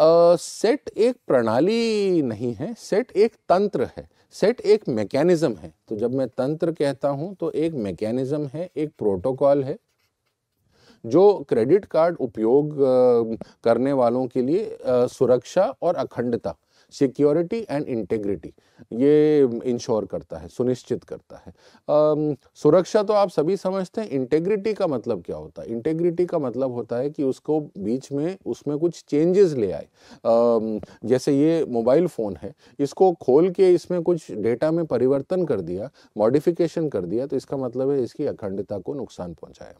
आ, सेट एक प्रणाली नहीं है सेट एक तंत्र है सेट एक मैकेनिज़्म है तो जब मैं तंत्र कहता हूँ तो एक मैकेनिज़्म है एक प्रोटोकॉल है जो क्रेडिट कार्ड उपयोग करने वालों के लिए सुरक्षा और अखंडता सिक्योरिटी एंड इंटेग्रिटी ये इंश्योर करता है सुनिश्चित करता है आ, सुरक्षा तो आप सभी समझते हैं इंटेग्रिटी का मतलब क्या होता है इंटेग्रिटी का मतलब होता है कि उसको बीच में उसमें कुछ चेंजेस ले आए आ, जैसे ये मोबाइल फ़ोन है इसको खोल के इसमें कुछ डेटा में परिवर्तन कर दिया मॉडिफिकेशन कर दिया तो इसका मतलब है इसकी अखंडता को नुकसान पहुँचाया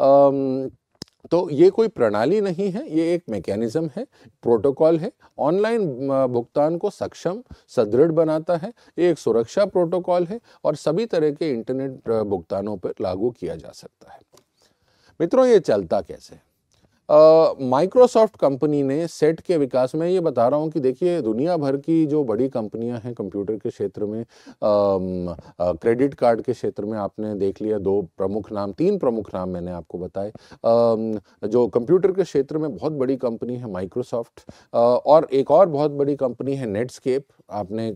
तो ये कोई प्रणाली नहीं है ये एक मैकेनिज़्म है प्रोटोकॉल है ऑनलाइन भुगतान को सक्षम सुदृढ़ बनाता है ये एक सुरक्षा प्रोटोकॉल है और सभी तरह के इंटरनेट भुगतानों पर लागू किया जा सकता है मित्रों ये चलता कैसे है माइक्रोसॉफ्ट कंपनी ने सेट के विकास में ये बता रहा हूँ कि देखिए दुनिया भर की जो बड़ी कंपनियां हैं कंप्यूटर के क्षेत्र में क्रेडिट कार्ड के क्षेत्र में आपने देख लिया दो प्रमुख नाम तीन प्रमुख नाम मैंने आपको बताए जो कंप्यूटर के क्षेत्र में बहुत बड़ी कंपनी है माइक्रोसॉफ्ट और एक और बहुत बड़ी कंपनी है नेटस्केप आपने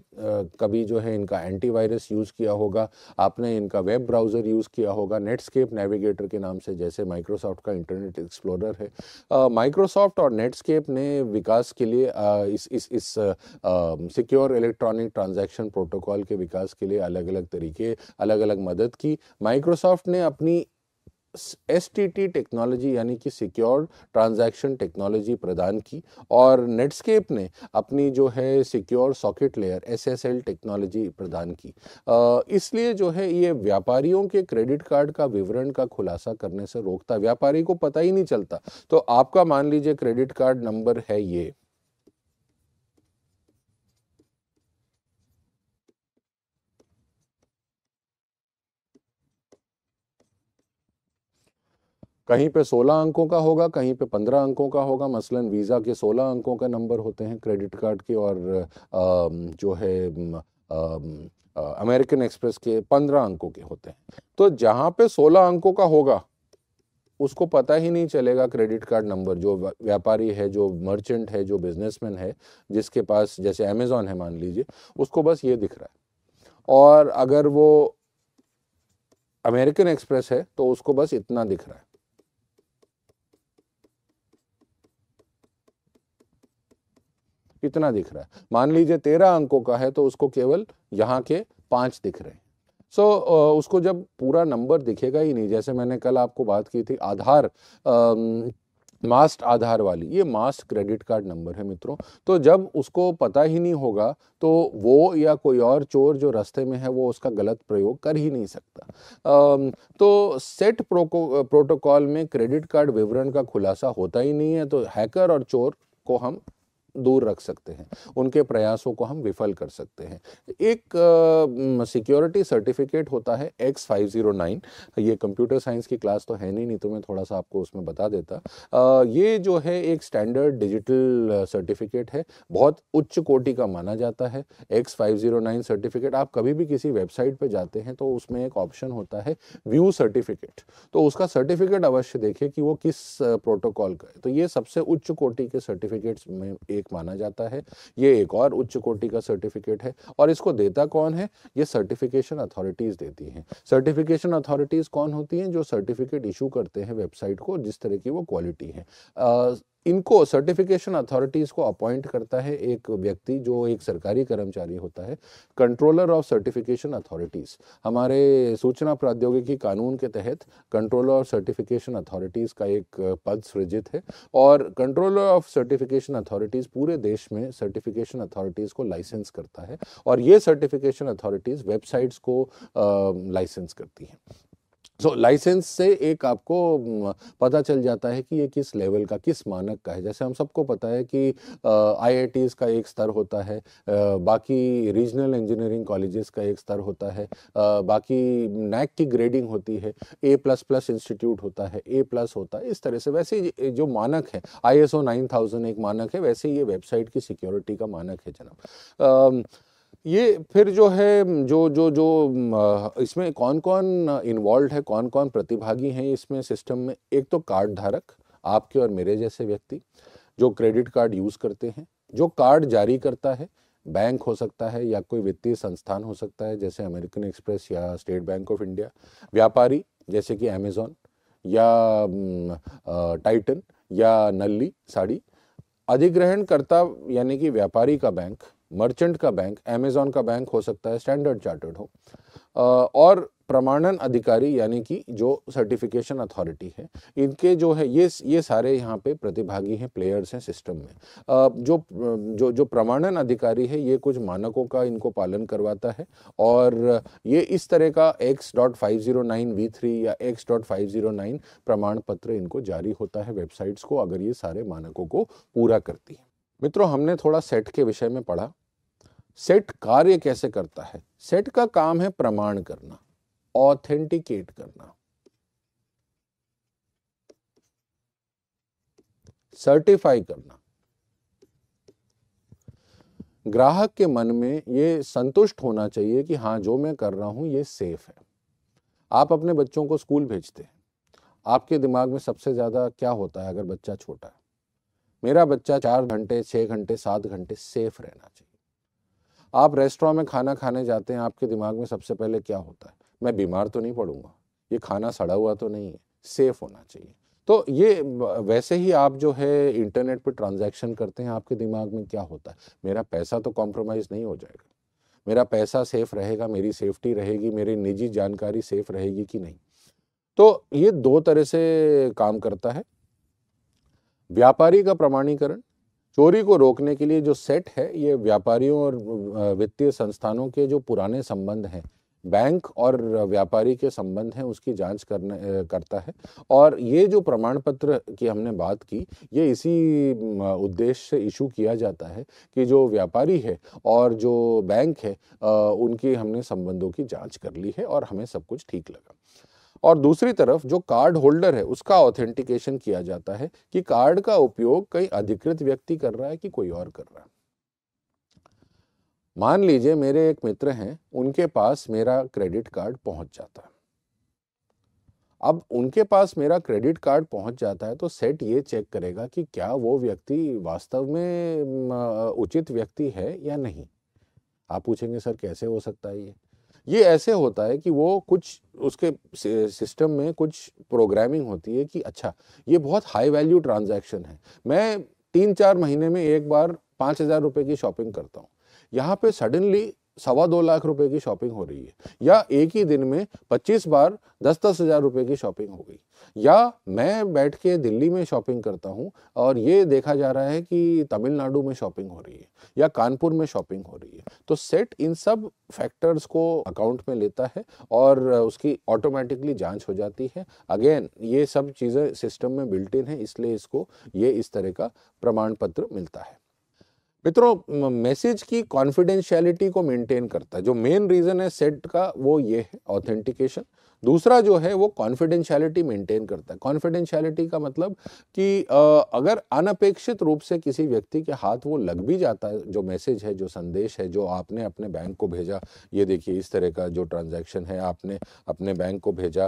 कभी जो है इनका एंटीवायरस यूज़ किया होगा आपने इनका वेब ब्राउज़र यूज़ किया होगा नेटस्केप नेविगेटर के नाम से जैसे माइक्रोसॉफ्ट का इंटरनेट एक्सप्लोरर है माइक्रोसॉफ्ट और नेटस्केप ने विकास के लिए इस इस इस सिक्योर इलेक्ट्रॉनिक ट्रांजेक्शन प्रोटोकॉल के विकास के लिए अलग अलग तरीके अलग अलग मदद की माइक्रोसॉफ्ट ने अपनी एस टेक्नोलॉजी यानी कि सिक्योर ट्रांजैक्शन टेक्नोलॉजी प्रदान की और नेटस्केप ने अपनी जो है secure socket layer S S L technology प्रदान की इसलिए जो है ये व्यापारियों के क्रेडिट कार्ड का विवरण का खुलासा करने से रोकता व्यापारी को पता ही नहीं चलता तो आपका मान लीजिए क्रेडिट कार्ड नंबर है ये कहीं पे 16 अंकों का होगा कहीं पे 15 अंकों का होगा मसलन वीज़ा के 16 अंकों का नंबर होते हैं क्रेडिट कार्ड के और आ, जो है अमेरिकन एक्सप्रेस के 15 अंकों के होते हैं तो जहाँ पे 16 अंकों का होगा उसको पता ही नहीं चलेगा क्रेडिट कार्ड नंबर जो व्यापारी है जो मर्चेंट है जो बिजनेसमैन है जिसके पास जैसे अमेजोन है मान लीजिए उसको बस ये दिख रहा है और अगर वो अमेरिकन एक्सप्रेस है तो उसको बस इतना दिख रहा है इतना दिख रहा है मान लीजिए तेरह अंकों का है तो उसको केवल यहाँ के पांच दिख रहे हैं सो so, उसको जब पूरा नंबर दिखेगा ही नहीं जैसे मैंने कल आपको बात की थी आधार मास्ट आधार वाली ये मास्ट क्रेडिट कार्ड नंबर है मित्रों तो जब उसको पता ही नहीं होगा तो वो या कोई और चोर जो रास्ते में है वो उसका गलत प्रयोग कर ही नहीं सकता तो सेट प्रोको प्रोटोकॉल में क्रेडिट कार्ड विवरण का खुलासा होता ही नहीं है तो हैकर और चोर को हम दूर रख सकते हैं उनके प्रयासों को हम विफल कर सकते हैं एक सिक्योरिटी सर्टिफिकेट होता है एक्स फाइव जीरो नाइन ये कंप्यूटर साइंस की क्लास तो है नहीं नहीं तो मैं थोड़ा सा आपको उसमें बता देता uh, ये जो है एक स्टैंडर्ड डिजिटल सर्टिफिकेट है बहुत उच्च कोटि का माना जाता है X five zero nine certificate आप कभी भी किसी वेबसाइट पर जाते हैं तो उसमें एक ऑप्शन होता है व्यू सर्टिफिकेट तो उसका सर्टिफिकेट अवश्य देखें कि वो किस प्रोटोकॉल का है तो ये सबसे उच्च कोटि के सर्टिफिकेट्स में एक एक माना जाता है ये एक और उच्च कोटि का सर्टिफिकेट है और इसको देता कौन है ये सर्टिफिकेशन अथॉरिटीज़ देती हैं सर्टिफिकेशन अथॉरिटीज़ कौन होती हैं जो सर्टिफिकेट इशू करते हैं वेबसाइट को जिस तरह की वो क्वालिटी है इनको सर्टिफिकेशन अथॉरिटीज को अपॉइंट करता है एक व्यक्ति जो एक सरकारी कर्मचारी होता है कंट्रोलर ऑफ सर्टिफिकेशन अथॉरिटीज हमारे सूचना प्रौद्योगिकी कानून के तहत कंट्रोलर ऑफ सर्टिफिकेशन अथॉरिटीज का एक पद सृजित है और कंट्रोलर ऑफ सर्टिफिकेशन अथॉरिटीज पूरे देश में सर्टिफिकेशन अथॉरिटीज को लाइसेंस करता है और ये सर्टिफिकेशन अथॉरिटीज वेबसाइट्स को लाइसेंस करती हैं सो लाइसेंस से एक आपको पता चल जाता है कि ये किस लेवल का किस मानक का है जैसे हम सबको पता है कि आई का एक स्तर होता है बाकी रीजनल इंजीनियरिंग कॉलेजेस का एक स्तर होता है बाकी नैक की ग्रेडिंग होती है ए प्लस प्लस इंस्टीट्यूट होता है ए प्लस होता है इस तरह से वैसे जो मानक है I S O nine thousand एक मानक है वैसे ये वेबसाइट की सिक्योरिटी का मानक है जनाब ये फिर जो है जो जो जो इसमें कौन कौन इन्वॉल्व है कौन कौन प्रतिभागी हैं इसमें सिस्टम में एक तो कार्ड धारक आपके और मेरे जैसे व्यक्ति जो क्रेडिट कार्ड यूज़ करते हैं जो कार्ड जारी करता है बैंक हो सकता है या कोई वित्तीय संस्थान हो सकता है जैसे अमेरिकन एक्सप्रेस या स्टेट बैंक ऑफ इंडिया व्यापारी जैसे कि अमेज़ॉन या टाइटन या नल्ली साड़ी अधिग्रहणकर्ता यानी कि व्यापारी का बैंक मर्चेंट का बैंक अमेजोन का बैंक हो सकता है स्टैंडर्ड चार्टर्ड हो और प्रमाणन अधिकारी यानी कि जो सर्टिफिकेशन अथॉरिटी है इनके जो है ये ये सारे यहाँ पे प्रतिभागी हैं प्लेयर्स हैं सिस्टम में जो जो जो प्रमाणन अधिकारी है ये कुछ मानकों का इनको पालन करवाता है और ये इस तरह का X dot five zero nine V three या X dot five zero nine प्रमाण पत्र इनको जारी होता है वेबसाइट्स को अगर ये सारे मानकों को पूरा करती है मित्रों हमने थोड़ा सेट के विषय में पढ़ा सेट कार्य कैसे करता है सेट का काम है प्रमाण करना ऑथेंटिकेट करना सर्टिफाई करना ग्राहक के मन में ये संतुष्ट होना चाहिए कि हाँ जो मैं कर रहा हूं ये सेफ है आप अपने बच्चों को स्कूल भेजते हैं आपके दिमाग में सबसे ज़्यादा क्या होता है अगर बच्चा छोटा है मेरा बच्चा चार घंटे छह घंटे सात घंटे सेफ रहना चाहिए आप रेस्टोरेंट में खाना खाने जाते हैं आपके दिमाग में सबसे पहले क्या होता है मैं बीमार तो नहीं पड़ूंगा ये खाना सड़ा हुआ तो नहीं है सेफ होना चाहिए तो ये वैसे ही आप जो है इंटरनेट पर ट्रांजैक्शन करते हैं आपके दिमाग में क्या होता है मेरा पैसा तो कॉम्प्रोमाइज़ नहीं हो जाएगा मेरा पैसा सेफ रहेगा मेरी सेफ्टी रहेगी मेरी निजी जानकारी सेफ रहेगी कि नहीं तो ये दो तरह से काम करता है व्यापारी का प्रमाणीकरण चोरी को रोकने के लिए जो सेट है ये व्यापारियों और वित्तीय संस्थानों के जो पुराने संबंध हैं बैंक और व्यापारी के संबंध हैं उसकी जांच करने करता है और ये जो प्रमाण पत्र की हमने बात की ये इसी उद्देश्य से इशू किया जाता है कि जो व्यापारी है और जो बैंक है उनकी हमने संबंधों की जांच कर ली है और हमें सब कुछ ठीक लगा और दूसरी तरफ जो कार्ड होल्डर है उसका ऑथेंटिकेशन किया जाता है कि कार्ड का उपयोग कई अधिकृत व्यक्ति कर रहा है कि कोई और कर रहा है मान लीजिए मेरे एक मित्र हैं उनके पास मेरा क्रेडिट कार्ड पहुंच जाता है अब उनके पास मेरा क्रेडिट कार्ड पहुंच जाता है तो सेट ये चेक करेगा कि क्या वो व्यक्ति वास्तव में उचित व्यक्ति है या नहीं आप पूछेंगे सर कैसे हो सकता है ये ये ऐसे होता है कि वो कुछ उसके सिस्टम में कुछ प्रोग्रामिंग होती है कि अच्छा ये बहुत हाई वैल्यू ट्रांजैक्शन है मैं तीन चार महीने में एक बार पाँच हज़ार रुपये की शॉपिंग करता हूँ यहाँ पे सडनली सवा दो लाख रुपए की शॉपिंग हो रही है या एक ही दिन में पच्चीस बार दस दस हज़ार रुपये की शॉपिंग हो गई या मैं बैठ के दिल्ली में शॉपिंग करता हूँ और ये देखा जा रहा है कि तमिलनाडु में शॉपिंग हो रही है या कानपुर में शॉपिंग हो रही है तो सेट इन सब फैक्टर्स को अकाउंट में लेता है और उसकी ऑटोमेटिकली जांच हो जाती है अगेन ये सब चीज़ें सिस्टम में बिल्ट इन है इसलिए इसको ये इस तरह का प्रमाण पत्र मिलता है मित्रों मैसेज की कॉन्फिडेंशियलिटी को मेंटेन करता है जो मेन रीज़न है सेट का वो ये है ऑथेंटिकेशन दूसरा जो है वो कॉन्फिडेंशियलिटी मेंटेन करता है कॉन्फिडेंशियलिटी का मतलब कि अगर अनपेक्षित रूप से किसी व्यक्ति के हाथ वो लग भी जाता है जो मैसेज है जो संदेश है जो आपने अपने बैंक को भेजा ये देखिए इस तरह का जो ट्रांजैक्शन है आपने अपने बैंक को भेजा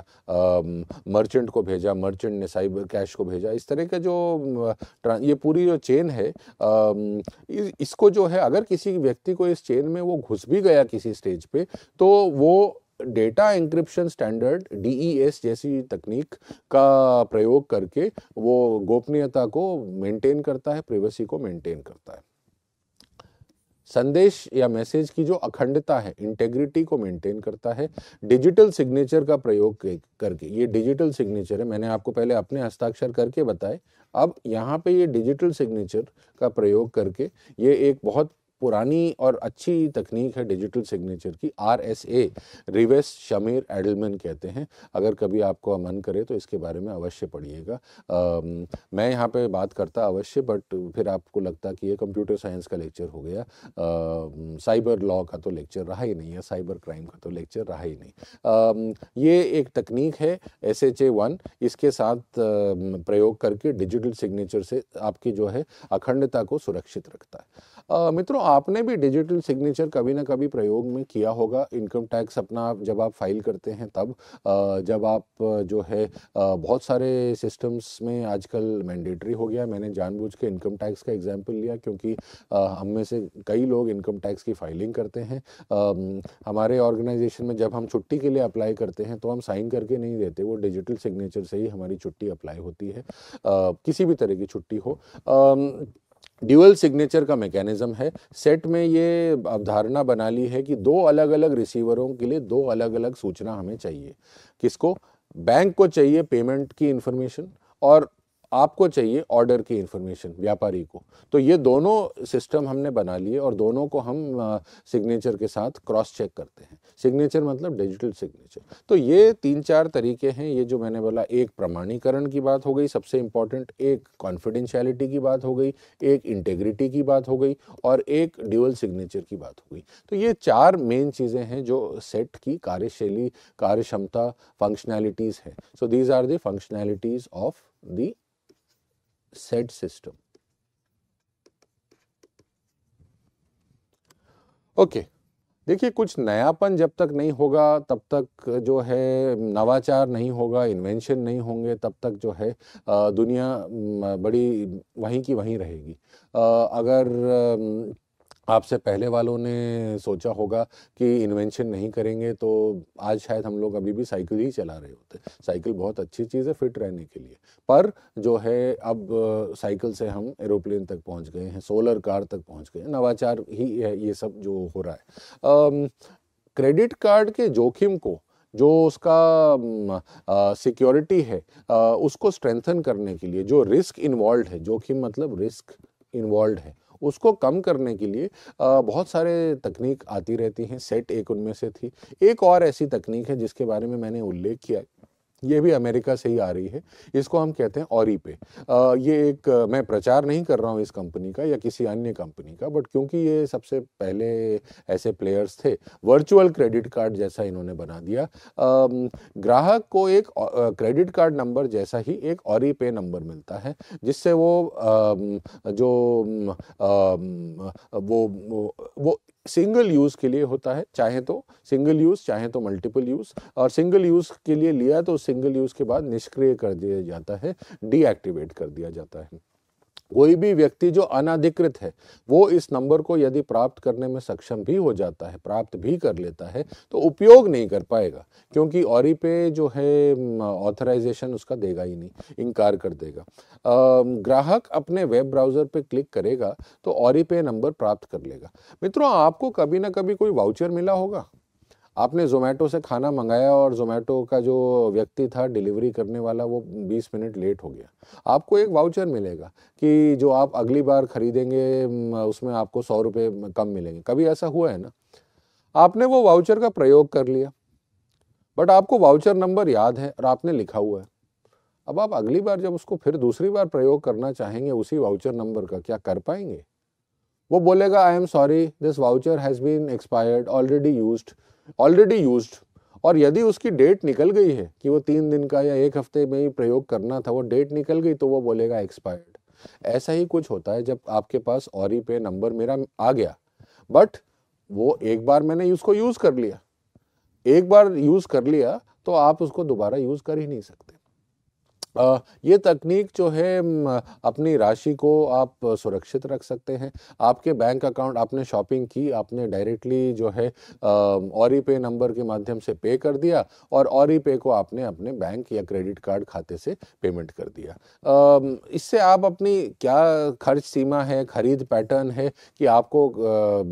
मर्चेंट को भेजा मर्चेंट ने साइबर कैश को भेजा इस तरह का जो ये पूरी जो चेन है इसको जो है अगर किसी व्यक्ति को इस चेन में वो घुस भी गया किसी स्टेज पर तो वो data encryption standard D e जैसी तकनीक का प्रयोग करके वो गोपनीयता को मेंटेन करता है प्रिवेसी को मेंटेन करता है संदेश या मैसेज की जो अखंडता है इंटेग्रिटी को मेंटेन करता है डिजिटल सिग्नेचर का प्रयोग करके ये डिजिटल सिग्नेचर है मैंने आपको पहले अपने हस्ताक्षर करके बताए अब यहाँ पे ये डिजिटल सिग्नेचर का प्रयोग करके ये एक बहुत पुरानी और अच्छी तकनीक है डिजिटल सिग्नेचर की R S A Rivest Shamir Adleman कहते हैं अगर कभी आपको मन करे तो इसके बारे में अवश्य पढ़िएगा मैं यहाँ पे बात करता अवश्य बट फिर आपको लगता कि ये कंप्यूटर साइंस का लेक्चर हो गया आ, साइबर लॉ का तो लेक्चर रहा ही नहीं है साइबर क्राइम का तो लेक्चर रहा ही नहीं आ, ये एक तकनीक है एस एच ए वन इसके साथ प्रयोग करके डिजिटल सिग्नेचर से आपकी जो है अखंडता को सुरक्षित रखता है मित्रों आपने भी डिजिटल सिग्नेचर कभी ना कभी प्रयोग में किया होगा इनकम टैक्स अपना जब आप फाइल करते हैं तब जब आप जो है बहुत सारे सिस्टम्स में आजकल मैंडेटरी हो गया मैंने जानबूझ के इनकम टैक्स का एग्जाम्पल लिया क्योंकि हम में से कई लोग इनकम टैक्स की फाइलिंग करते हैं हमारे ऑर्गेनाइजेशन में जब हम छुट्टी के लिए अप्लाई करते हैं तो हम साइन करके नहीं देते वो डिजिटल सिग्नेचर से ही हमारी छुट्टी अप्लाई होती है किसी भी तरह की छुट्टी हो ड्यूअल सिग्नेचर का मैकेनिज्म है सेट में ये अवधारणा बना ली है कि दो अलग अलग रिसीवरों के लिए दो अलग अलग सूचना हमें चाहिए किसको बैंक को चाहिए पेमेंट की इन्फॉर्मेशन और आपको चाहिए ऑर्डर की इन्फॉर्मेशन व्यापारी को तो ये दोनों सिस्टम हमने बना लिए और दोनों को हम सिग्नेचर के साथ क्रॉस चेक करते हैं सिग्नेचर मतलब डिजिटल सिग्नेचर तो ये तीन चार तरीके हैं ये जो मैंने बोला एक प्रमाणीकरण की बात हो गई सबसे इम्पॉर्टेंट एक कॉन्फिडेंशियलिटी की बात हो गई एक इंटेग्रिटी की बात हो गई और एक ड्यूअल सिग्नेचर की बात हो गई तो ये चार मेन चीज़ें हैं जो सेट की कार्यशैली कार्यक्षमता फंक्शनैलिटीज़ है so these are the functionalities of the said system. Okay देखिए कुछ नयापन जब तक नहीं होगा तब तक जो है नवाचार नहीं होगा इन्वेंशन नहीं होंगे तब तक जो है दुनिया बड़ी वहीं की वहीं रहेगी अगर आपसे पहले वालों ने सोचा होगा कि इन्वेंशन नहीं करेंगे तो आज शायद हम लोग अभी भी साइकिल ही चला रहे होते साइकिल बहुत अच्छी चीज़ है फिट रहने के लिए पर जो है अब साइकिल से हम एरोप्लेन तक पहुंच गए हैं सोलर कार तक पहुंच गए हैं नवाचार ही है ये सब जो हो रहा है क्रेडिट कार्ड के जोखिम को जो उसका सिक्योरिटी है आ, उसको स्ट्रेंथन करने के लिए जो रिस्क इन्वॉल्व है जोखिम मतलब रिस्क इन्वॉल्व है उसको कम करने के लिए बहुत सारे तकनीक आती रहती हैं सेट एक उनमें से थी एक और ऐसी तकनीक है जिसके बारे में मैंने उल्लेख किया ये भी अमेरिका से ही आ रही है इसको हम कहते हैं ऑरी पे आ, ये एक मैं प्रचार नहीं कर रहा हूँ इस कंपनी का या किसी अन्य कंपनी का बट क्योंकि ये सबसे पहले ऐसे प्लेयर्स थे वर्चुअल क्रेडिट कार्ड जैसा इन्होंने बना दिया आ, ग्राहक को एक क्रेडिट कार्ड नंबर जैसा ही एक ऑरी पे नंबर मिलता है जिससे वो आ, जो आ, वो वो सिंगल यूज़ के लिए होता है चाहे तो सिंगल यूज़ चाहे तो मल्टीपल यूज़ और सिंगल यूज़ के लिए लिया तो सिंगल यूज़ के बाद निष्क्रिय कर दिया जाता है डीएक्टिवेट कर दिया जाता है कोई भी व्यक्ति जो अनाधिकृत है वो इस नंबर को यदि प्राप्त करने में सक्षम भी हो जाता है प्राप्त भी कर लेता है तो उपयोग नहीं कर पाएगा क्योंकि और पे जो है ऑथराइजेशन उसका देगा ही नहीं इनकार कर देगा आ, ग्राहक अपने वेब ब्राउज़र पे क्लिक करेगा तो और पे नंबर प्राप्त कर लेगा मित्रों आपको कभी ना कभी कोई वाउचर मिला होगा आपने जोमेटो से खाना मंगाया और जोमेटो का जो व्यक्ति था डिलीवरी करने वाला वो 20 मिनट लेट हो गया आपको एक वाउचर मिलेगा कि जो आप अगली बार खरीदेंगे उसमें आपको सौ रुपये कम मिलेंगे कभी ऐसा हुआ है ना आपने वो वाउचर का प्रयोग कर लिया बट आपको वाउचर नंबर याद है और आपने लिखा हुआ है अब आप अगली बार जब उसको फिर दूसरी बार प्रयोग करना चाहेंगे उसी वाउचर नंबर का क्या कर पाएंगे वो बोलेगा I am sorry this voucher has been expired already used already use और यदि उसकी डेट निकल गई है कि वो तीन दिन का या एक हफ्ते में ही प्रयोग करना था वो डेट निकल गई तो वो बोलेगा एक्सपायर्ड ऐसा ही कुछ होता है जब आपके पास और पे नंबर मेरा आ गया बट वो एक बार मैंने उसको यूज़ कर लिया एक बार यूज़ कर लिया तो आप उसको दोबारा यूज़ कर ही नहीं सकते ये तकनीक जो है अपनी राशि को आप सुरक्षित रख सकते हैं आपके बैंक अकाउंट आपने शॉपिंग की आपने डायरेक्टली जो है और पे नंबर के माध्यम से पे कर दिया और और पे को आपने अपने बैंक या क्रेडिट कार्ड खाते से पेमेंट कर दिया इससे आप अपनी क्या खर्च सीमा है खरीद पैटर्न है कि आपको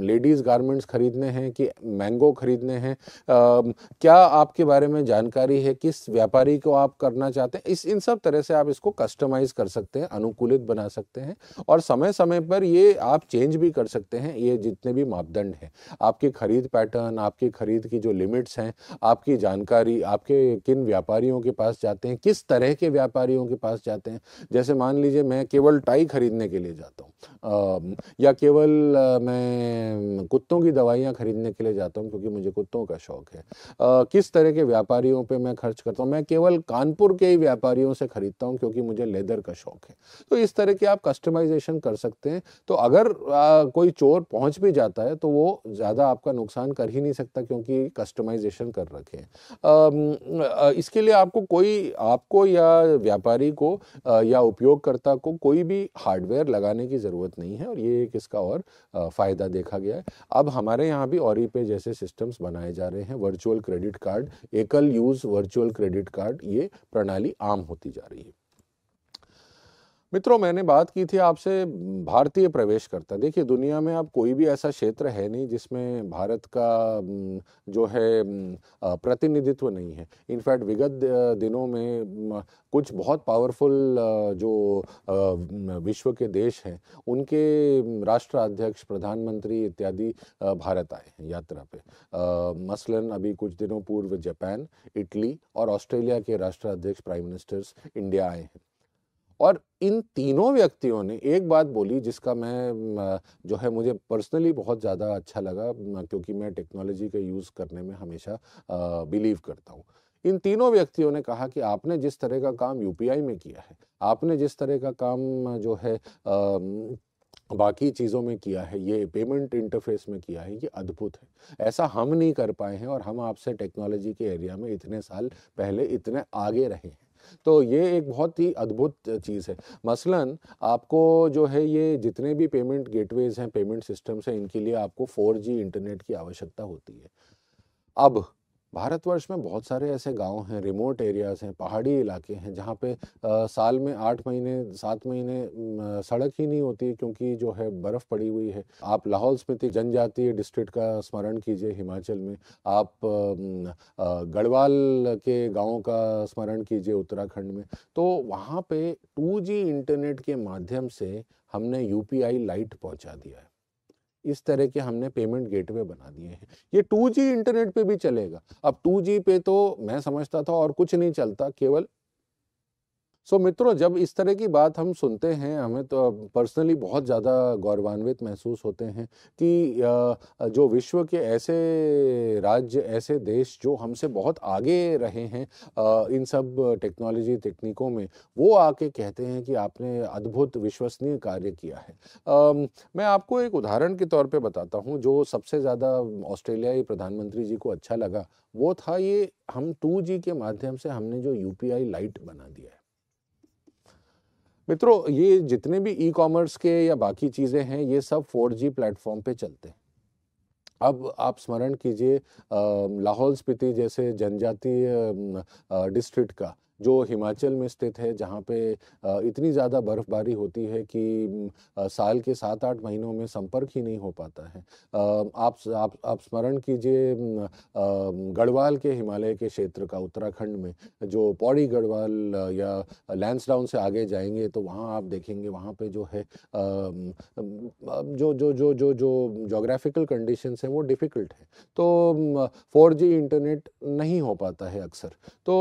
लेडीज़ गारमेंट्स खरीदने हैं कि मैंगो खरीदने हैं क्या आपके बारे में जानकारी है किस व्यापारी को आप करना चाहते हैं इस इन सब सब तरह से आप इसको कस्टमाइज कर सकते हैं अनुकूलित बना सकते हैं और समय समय पर ये आप चेंज भी कर सकते हैं ये जितने भी मापदंड हैं आपके खरीद पैटर्न आपकी खरीद की जो लिमिट्स हैं आपकी जानकारी आपके किन व्यापारियों के पास जाते हैं किस तरह के व्यापारियों के पास जाते हैं जैसे मान लीजिए मैं केवल टाई खरीदने के लिए जाता हूँ या केवल मैं कुत्तों की दवाइयाँ खरीदने के लिए जाता हूँ क्योंकि मुझे कुत्तों का शौक है किस तरह के व्यापारियों पर मैं खर्च करता हूँ मैं केवल कानपुर के ही व्यापारियों से ख़रीदता हूँ क्योंकि मुझे लेदर का शौक है तो इस तरह की आप कस्टमाइजेशन कर सकते हैं तो अगर आ, कोई चोर पहुँच भी जाता है तो वो ज़्यादा आपका नुकसान कर ही नहीं सकता क्योंकि कस्टमाइजेशन कर रखे हैं इसके लिए आपको कोई आपको या व्यापारी को आ, या उपयोगकर्ता को कोई भी हार्डवेयर लगाने की ज़रूरत नहीं है और ये एक इसका और आ, फ़ायदा देखा गया है अब हमारे यहाँ भी और पे जैसे सिस्टम्स बनाए जा रहे हैं वर्चुअल क्रेडिट कार्ड एकल यूज़ वर्चुअल क्रेडिट कार्ड ये प्रणाली आम होती जा रही है मित्रों मैंने बात की थी आपसे भारतीय प्रवेश करता देखिए दुनिया में अब कोई भी ऐसा क्षेत्र है नहीं जिसमें भारत का जो है प्रतिनिधित्व नहीं है इनफैक्ट विगत दिनों में कुछ बहुत पावरफुल जो विश्व के देश हैं उनके राष्ट्राध्यक्ष प्रधानमंत्री इत्यादि भारत आए हैं यात्रा पे मसलन अभी कुछ दिनों पूर्व जापान इटली और ऑस्ट्रेलिया के राष्ट्राध्यक्ष प्राइम मिनिस्टर्स इंडिया आए हैं और इन तीनों व्यक्तियों ने एक बात बोली जिसका मैं जो है मुझे पर्सनली बहुत ज़्यादा अच्छा लगा क्योंकि मैं टेक्नोलॉजी का यूज़ करने में हमेशा बिलीव करता हूँ इन तीनों व्यक्तियों ने कहा कि आपने जिस तरह का काम यूपीआई में किया है आपने जिस तरह का काम जो है आ, बाकी चीज़ों में किया है ये पेमेंट इंटरफेस में किया है ये अद्भुत है ऐसा हम नहीं कर पाए हैं और हम आपसे टेक्नोलॉजी के एरिया में इतने साल पहले इतने आगे रहे हैं तो ये एक बहुत ही अद्भुत चीज़ है मसलन आपको जो है ये जितने भी पेमेंट गेटवेज हैं पेमेंट सिस्टम्स हैं इनके लिए आपको फोर इंटरनेट की आवश्यकता होती है अब भारतवर्ष में बहुत सारे ऐसे गांव हैं रिमोट एरियाज़ हैं पहाड़ी इलाके हैं जहाँ पे आ, साल में आठ महीने सात महीने सड़क ही नहीं होती क्योंकि जो है बर्फ़ पड़ी हुई है आप लाहौल स्मृति जनजातीय डिस्ट्रिक्ट का स्मरण कीजिए हिमाचल में आप गढ़वाल के गाँव का स्मरण कीजिए उत्तराखंड में तो वहाँ पे टू इंटरनेट के माध्यम से हमने यू लाइट पहुँचा दिया है इस तरह के हमने पेमेंट गेटवे बना दिए हैं ये 2G इंटरनेट पे भी चलेगा अब 2G पे तो मैं समझता था और कुछ नहीं चलता केवल सो so, मित्रों जब इस तरह की बात हम सुनते हैं हमें तो पर्सनली बहुत ज़्यादा गौरवान्वित महसूस होते हैं कि जो विश्व के ऐसे राज्य ऐसे देश जो हमसे बहुत आगे रहे हैं इन सब टेक्नोलॉजी तकनीकों में वो आके कहते हैं कि आपने अद्भुत विश्वसनीय कार्य किया है मैं आपको एक उदाहरण के तौर पे बताता हूँ जो सबसे ज़्यादा ऑस्ट्रेलियाई प्रधानमंत्री जी को अच्छा लगा वो था ये हम टू के माध्यम से हमने जो यू लाइट बना दिया है मित्रों ये जितने भी ई कॉमर्स के या बाकी चीज़ें हैं ये सब 4G प्लेटफॉर्म पे चलते हैं अब आप स्मरण कीजिए लाहौल स्पीति जैसे जनजातीय डिस्ट्रिक्ट का जो हिमाचल में स्थित है जहाँ पे इतनी ज़्यादा बर्फ़बारी होती है कि साल के सात आठ महीनों में संपर्क ही नहीं हो पाता है आप आप आप स्मरण कीजिए गढ़वाल के हिमालय के क्षेत्र का उत्तराखंड में जो पौड़ी गढ़वाल या लैंसडाउन से आगे जाएंगे तो वहाँ आप देखेंगे वहाँ पे जो है जो जो जो जो जो जोग्राफिकल कंडीशन है वो डिफ़िकल्ट है तो फोर इंटरनेट नहीं हो पाता है अक्सर तो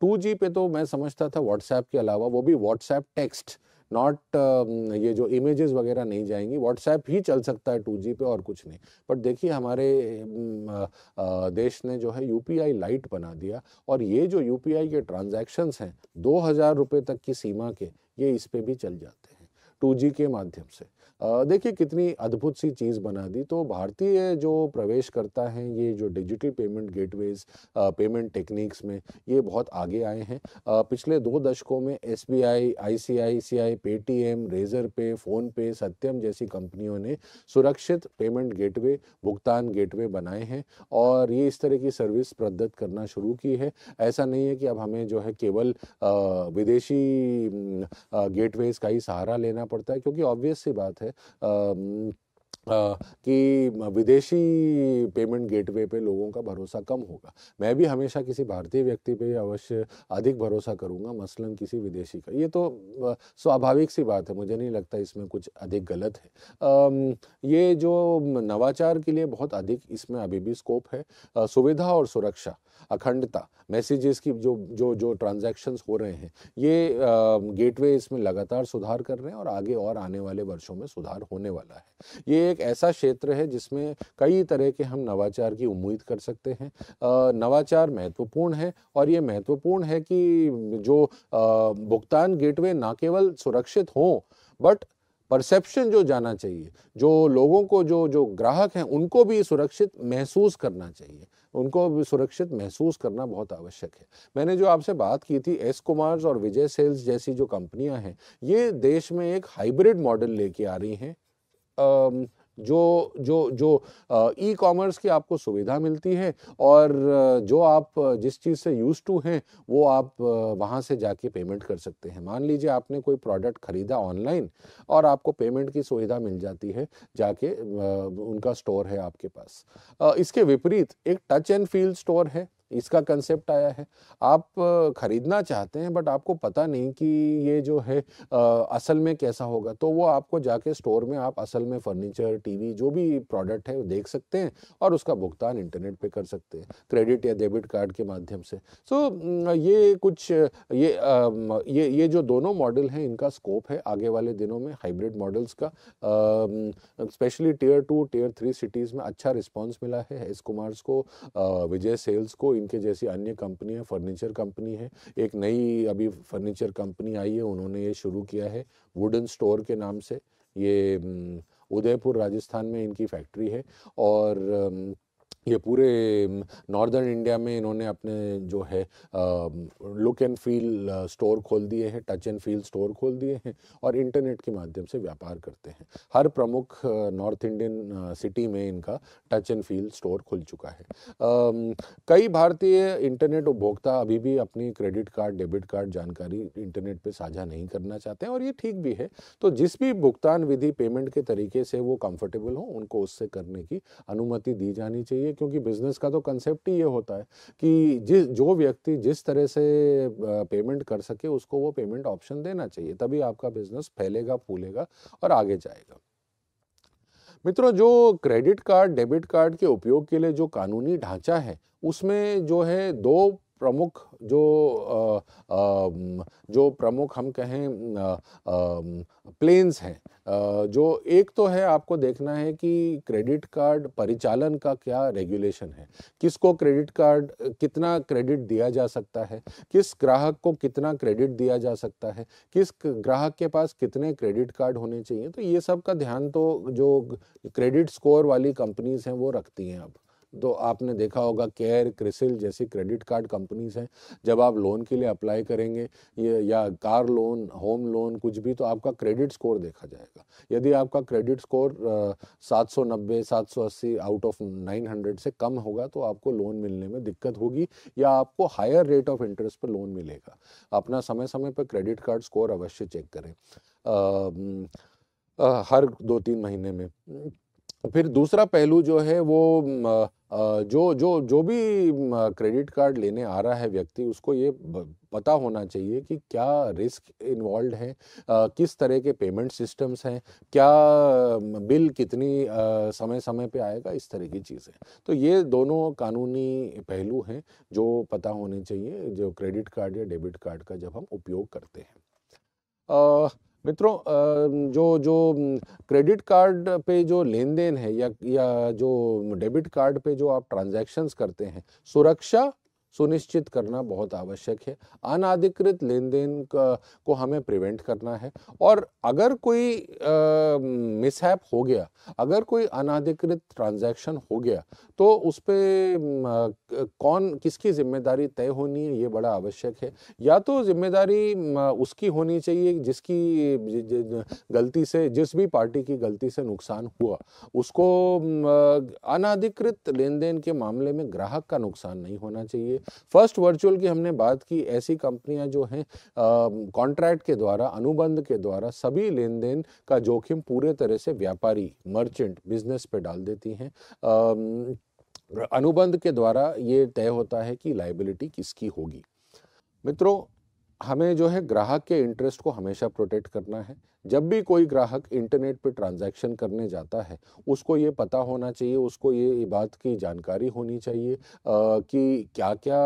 टू जी पे तो मैं समझता था व्हाट्सएप के अलावा वो भी व्हाट्सएप टेक्स्ट नॉट uh, ये जो इमेजेस वगैरह नहीं जाएंगी व्हाट्सएप ही चल सकता है जी पे और कुछ नहीं बट देखिए हमारे देश ने जो है आई लाइट बना दिया और ये जो आई के ट्रांजेक्शन्स हैं दो हज़ार रुपये तक की सीमा के ये इस पर भी चल जाते हैं जी के माध्यम से देखिए कितनी अद्भुत सी चीज़ बना दी तो भारतीय जो प्रवेश करता है ये जो digital payment gateways payment techniques में ये बहुत आगे आए हैं पिछले दो दशकों में S B I I C I C I Paytm Razorpay PhonePe Satyam जैसी कंपनियों ने सुरक्षित पेमेंट गेटवे भुगतान गेटवे बनाए हैं और ये इस तरह की सर्विस प्रदत्त करना शुरू की है ऐसा नहीं है कि अब हमें जो है केवल विदेशी गेटवेज का ही सहारा लेना पड़ता है क्योंकि ऑब्वियस सी बात है है कि विदेशी पेमेंट गेटवे पे लोगों का भरोसा कम होगा मैं भी हमेशा किसी भारतीय व्यक्ति पे अवश्य अधिक भरोसा करूंगा मसलन किसी विदेशी का ये तो स्वाभाविक सी बात है मुझे नहीं लगता इसमें कुछ अधिक गलत है ये जो नवाचार के लिए बहुत अधिक इसमें अभी भी स्कोप है सुविधा और सुरक्षा अखंडता मैसेजेस की जो जो जो ट्रांजैक्शंस हो रहे हैं ये गेटवे इसमें लगातार सुधार कर रहे हैं और आगे और आने वाले वर्षों में सुधार होने वाला है ये एक ऐसा क्षेत्र है जिसमें कई तरह के हम नवाचार की उम्मीद कर सकते हैं नवाचार महत्वपूर्ण है और ये महत्वपूर्ण है कि जो भुगतान गेटवे ना केवल सुरक्षित हों बट परसेप्शन जो जाना चाहिए जो लोगों को जो जो ग्राहक हैं उनको भी सुरक्षित महसूस करना चाहिए उनको भी सुरक्षित महसूस करना बहुत आवश्यक है मैंने जो आपसे बात की थी एस कुमार्स और विजय सेल्स जैसी जो कंपनियां हैं ये देश में एक हाइब्रिड मॉडल लेके आ रही हैं जो जो जो ई कॉमर्स की आपको सुविधा मिलती है और जो आप जिस चीज़ से यूज़ टू हैं वो आप वहाँ से जाके पेमेंट कर सकते हैं मान लीजिए आपने कोई प्रोडक्ट ख़रीदा ऑनलाइन और आपको पेमेंट की सुविधा मिल जाती है जाके उनका स्टोर है आपके पास इसके विपरीत एक टच एंड फील स्टोर है इसका कंसेप्ट आया है आप ख़रीदना चाहते हैं बट आपको पता नहीं कि ये जो है आ, असल में कैसा होगा तो वो आपको जाके स्टोर में आप असल में फर्नीचर टीवी जो भी प्रोडक्ट है वो देख सकते हैं और उसका भुगतान इंटरनेट पे कर सकते हैं क्रेडिट या डेबिट कार्ड के माध्यम से सो so, ये कुछ ये आ, ये ये जो दोनों मॉडल हैं इनका स्कोप है आगे वाले दिनों में हाइब्रिड मॉडल्स का specially tier two tier three cities में अच्छा रिस्पॉन्स मिला है एस कुमार्स को विजय सेल्स को इनके जैसी अन्य कंपनियां फर्नीचर कंपनी है एक नई अभी फर्नीचर कंपनी आई है उन्होंने ये शुरू किया है वुडन स्टोर के नाम से ये उदयपुर राजस्थान में इनकी फैक्ट्री है और ये पूरे नॉर्दर्न इंडिया में इन्होंने अपने जो है लुक एंड फील स्टोर खोल दिए हैं टच एंड फील स्टोर खोल दिए हैं और इंटरनेट के माध्यम से व्यापार करते हैं हर प्रमुख नॉर्थ इंडियन सिटी में इनका टच एंड फील स्टोर खुल चुका है आ, कई भारतीय इंटरनेट उपभोक्ता अभी भी अपनी क्रेडिट कार्ड डेबिट कार्ड जानकारी इंटरनेट पर साझा नहीं करना चाहते हैं और ये ठीक भी है तो जिस भी भुगतान विधि पेमेंट के तरीके से वो कंफर्टेबल हो उनको उससे करने की अनुमति दी जानी चाहिए क्योंकि बिजनेस का तो कंसेप्ट ही ये होता है कि जिस जो व्यक्ति जिस तरह से पेमेंट कर सके उसको वो पेमेंट ऑप्शन देना चाहिए तभी आपका बिजनेस फैलेगा फूलेगा और आगे जाएगा मित्रों जो क्रेडिट कार्ड डेबिट कार्ड के उपयोग के लिए जो कानूनी ढांचा है उसमें जो है दो प्रमुख जो आ, आ, जो प्रमुख हम कहें प्लेन्स हैं जो एक तो है आपको देखना है कि क्रेडिट कार्ड परिचालन का क्या रेगुलेशन है किसको क्रेडिट कार्ड कितना क्रेडिट दिया जा सकता है किस ग्राहक को कितना क्रेडिट दिया जा सकता है किस ग्राहक के पास कितने क्रेडिट कार्ड होने चाहिए तो ये सब का ध्यान तो जो क्रेडिट स्कोर वाली कंपनीज हैं वो रखती हैं अब तो आपने देखा होगा केयर क्रिसिल जैसी क्रेडिट कार्ड कंपनीज हैं जब आप लोन के लिए अप्लाई करेंगे ये या कार लोन होम लोन कुछ भी तो आपका क्रेडिट स्कोर देखा जाएगा यदि आपका क्रेडिट स्कोर सात सौ नब्बे सात सौ अस्सी आउट ऑफ नाइन हंड्रेड से कम होगा तो आपको लोन मिलने में दिक्कत होगी या आपको हायर रेट ऑफ इंटरेस्ट पर लोन मिलेगा अपना समय समय पर क्रेडिट कार्ड स्कोर अवश्य चेक करें आ, आ, हर दो तीन महीने में फिर दूसरा पहलू जो है वो जो जो जो भी क्रेडिट कार्ड लेने आ रहा है व्यक्ति उसको ये पता होना चाहिए कि क्या रिस्क इन्वॉल्व है किस तरह के पेमेंट सिस्टम्स हैं क्या बिल कितनी समय समय पे आएगा इस तरह की चीज़ें तो ये दोनों कानूनी पहलू हैं जो पता होने चाहिए जो क्रेडिट कार्ड या डेबिट कार्ड का जब हम उपयोग करते हैं मित्रों जो जो क्रेडिट कार्ड पे जो लेन देन है या या जो डेबिट कार्ड पे जो आप ट्रांजैक्शंस करते हैं सुरक्षा सुनिश्चित करना बहुत आवश्यक है अनाधिकृत लेन देन को हमें प्रिवेंट करना है और अगर कोई मिसहैप हो गया अगर कोई अनाधिकृत ट्रांजैक्शन हो गया तो उस पर कौन किसकी जिम्मेदारी तय होनी है ये बड़ा आवश्यक है या तो जिम्मेदारी उसकी होनी चाहिए जिसकी गलती से जिस भी पार्टी की गलती से नुकसान हुआ उसको अनाधिकृत लेन देन के मामले में ग्राहक का नुकसान नहीं होना चाहिए लिए फर्स्ट वर्चुअल की हमने बात की ऐसी कंपनियां जो हैं कॉन्ट्रैक्ट के द्वारा अनुबंध के द्वारा सभी लेन देन का जोखिम पूरे तरह से व्यापारी मर्चेंट बिजनेस पे डाल देती हैं अनुबंध के द्वारा ये तय होता है कि लाइबिलिटी किसकी होगी मित्रों हमें जो है ग्राहक के इंटरेस्ट को हमेशा प्रोटेक्ट करना है जब भी कोई ग्राहक इंटरनेट पर ट्रांजैक्शन करने जाता है उसको ये पता होना चाहिए उसको ये बात की जानकारी होनी चाहिए आ, कि क्या क्या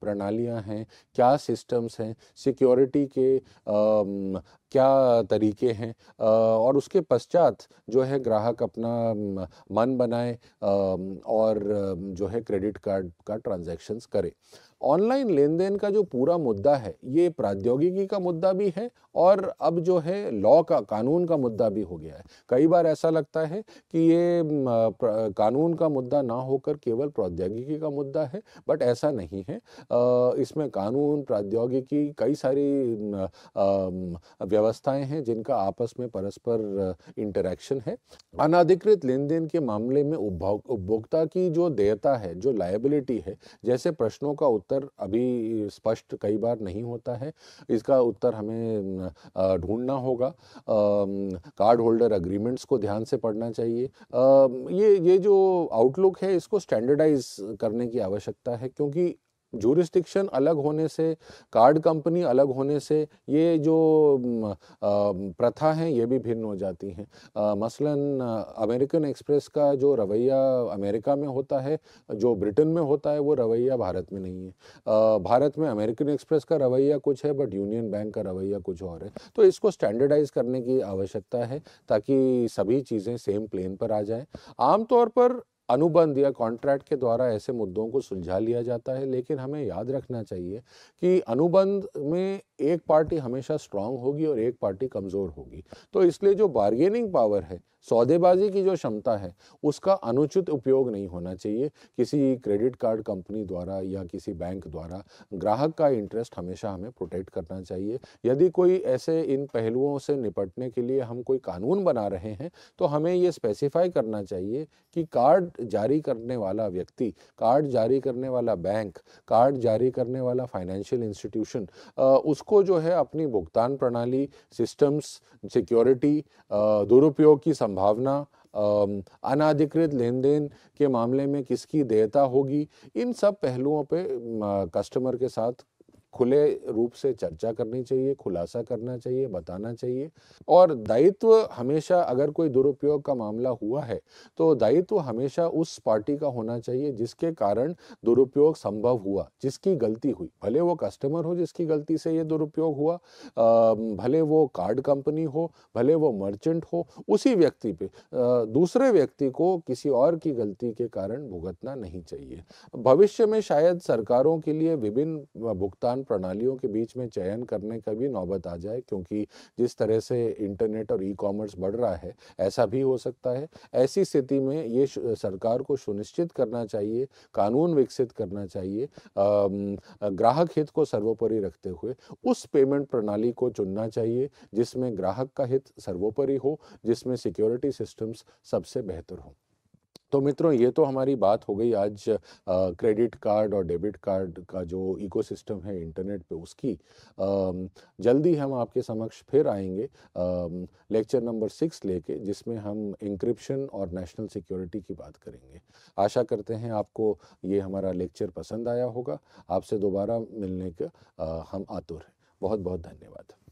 प्रणालियां हैं क्या सिस्टम्स हैं सिक्योरिटी के आ, क्या तरीके हैं और उसके पश्चात जो है ग्राहक अपना मन बनाए और जो है क्रेडिट कार्ड का ट्रांजैक्शंस करे ऑनलाइन लेन देन का जो पूरा मुद्दा है ये प्रौद्योगिकी का मुद्दा भी है और अब जो है लॉ का कानून का मुद्दा भी हो गया है कई बार ऐसा लगता है कि ये कानून का मुद्दा ना होकर केवल प्रौद्योगिकी का मुद्दा है बट ऐसा नहीं है इसमें कानून प्रौद्योगिकी कई सारी व्यवस्थाएं हैं जिनका आपस में परस्पर इंटरेक्शन है अनाधिकृत लेन देन के मामले में उपभोक्ता की जो देयता है जो लाइबिलिटी है जैसे प्रश्नों का उत्तर उत्तर अभी स्पष्ट कई बार नहीं होता है इसका उत्तर हमें ढूंढना होगा कार्ड होल्डर अग्रीमेंट्स को ध्यान से पढ़ना चाहिए ये ये जो आउटलुक है इसको स्टैंडर्डाइज करने की आवश्यकता है क्योंकि जूरिस्टिक्शन अलग होने से कार्ड कंपनी अलग होने से ये जो प्रथा हैं ये भी भिन्न हो जाती हैं मसलन अमेरिकन एक्सप्रेस का जो रवैया अमेरिका में होता है जो ब्रिटेन में होता है वो रवैया भारत में नहीं है भारत में अमेरिकन एक्सप्रेस का रवैया कुछ है बट यूनियन बैंक का रवैया कुछ और है तो इसको स्टैंडर्डाइज करने की आवश्यकता है ताकि सभी चीज़ें सेम प्लेन पर आ जाएँ आमतौर पर अनुबंध या कॉन्ट्रैक्ट के द्वारा ऐसे मुद्दों को सुलझा लिया जाता है लेकिन हमें याद रखना चाहिए कि अनुबंध में एक पार्टी हमेशा स्ट्रांग होगी और एक पार्टी कमज़ोर होगी तो इसलिए जो बार्गेनिंग पावर है सौदेबाजी की जो क्षमता है उसका अनुचित उपयोग नहीं होना चाहिए किसी क्रेडिट कार्ड कंपनी द्वारा या किसी बैंक द्वारा ग्राहक का इंटरेस्ट हमेशा हमें प्रोटेक्ट करना चाहिए यदि कोई ऐसे इन पहलुओं से निपटने के लिए हम कोई कानून बना रहे हैं तो हमें ये स्पेसिफाई करना चाहिए कि कार्ड कार्ड जारी करने वाला व्यक्ति कार्ड जारी करने वाला बैंक कार्ड जारी करने वाला फाइनेंशियल इंस्टीट्यूशन उसको जो है अपनी भुगतान प्रणाली सिस्टम्स सिक्योरिटी दुरुपयोग की संभावना अनाधिकृत लेन देन के मामले में किसकी देयता होगी इन सब पहलुओं पे कस्टमर के साथ खुले रूप से चर्चा करनी चाहिए खुलासा करना चाहिए बताना चाहिए और दायित्व हमेशा अगर कोई दुरुपयोग का मामला हुआ है तो दायित्व हमेशा उस पार्टी का होना चाहिए जिसके कारण दुरुपयोग संभव हुआ जिसकी गलती हुई भले वो कस्टमर हो जिसकी गलती से ये दुरुपयोग हुआ भले वो कार्ड कंपनी हो भले वो मर्चेंट हो उसी व्यक्ति पे दूसरे व्यक्ति को किसी और की गलती के कारण भुगतना नहीं चाहिए भविष्य में शायद सरकारों के लिए विभिन्न भुगतान प्रणालियों के बीच में चयन करने का भी नौबत आ जाए क्योंकि जिस तरह से इंटरनेट और ई कॉमर्स बढ़ रहा है ऐसा भी हो सकता है ऐसी स्थिति में ये सरकार को सुनिश्चित करना चाहिए कानून विकसित करना चाहिए ग्राहक हित को सर्वोपरि रखते हुए उस पेमेंट प्रणाली को चुनना चाहिए जिसमें ग्राहक का हित सर्वोपरि हो जिसमें सिक्योरिटी सिस्टम्स सबसे बेहतर हों तो मित्रों ये तो हमारी बात हो गई आज क्रेडिट कार्ड और डेबिट कार्ड का जो इकोसिस्टम है इंटरनेट पे उसकी आ, जल्दी हम आपके समक्ष फिर आएंगे लेक्चर नंबर सिक्स लेके जिसमें हम इंक्रिप्शन और नेशनल सिक्योरिटी की बात करेंगे आशा करते हैं आपको ये हमारा लेक्चर पसंद आया होगा आपसे दोबारा मिलने का हम आतुर हैं बहुत बहुत धन्यवाद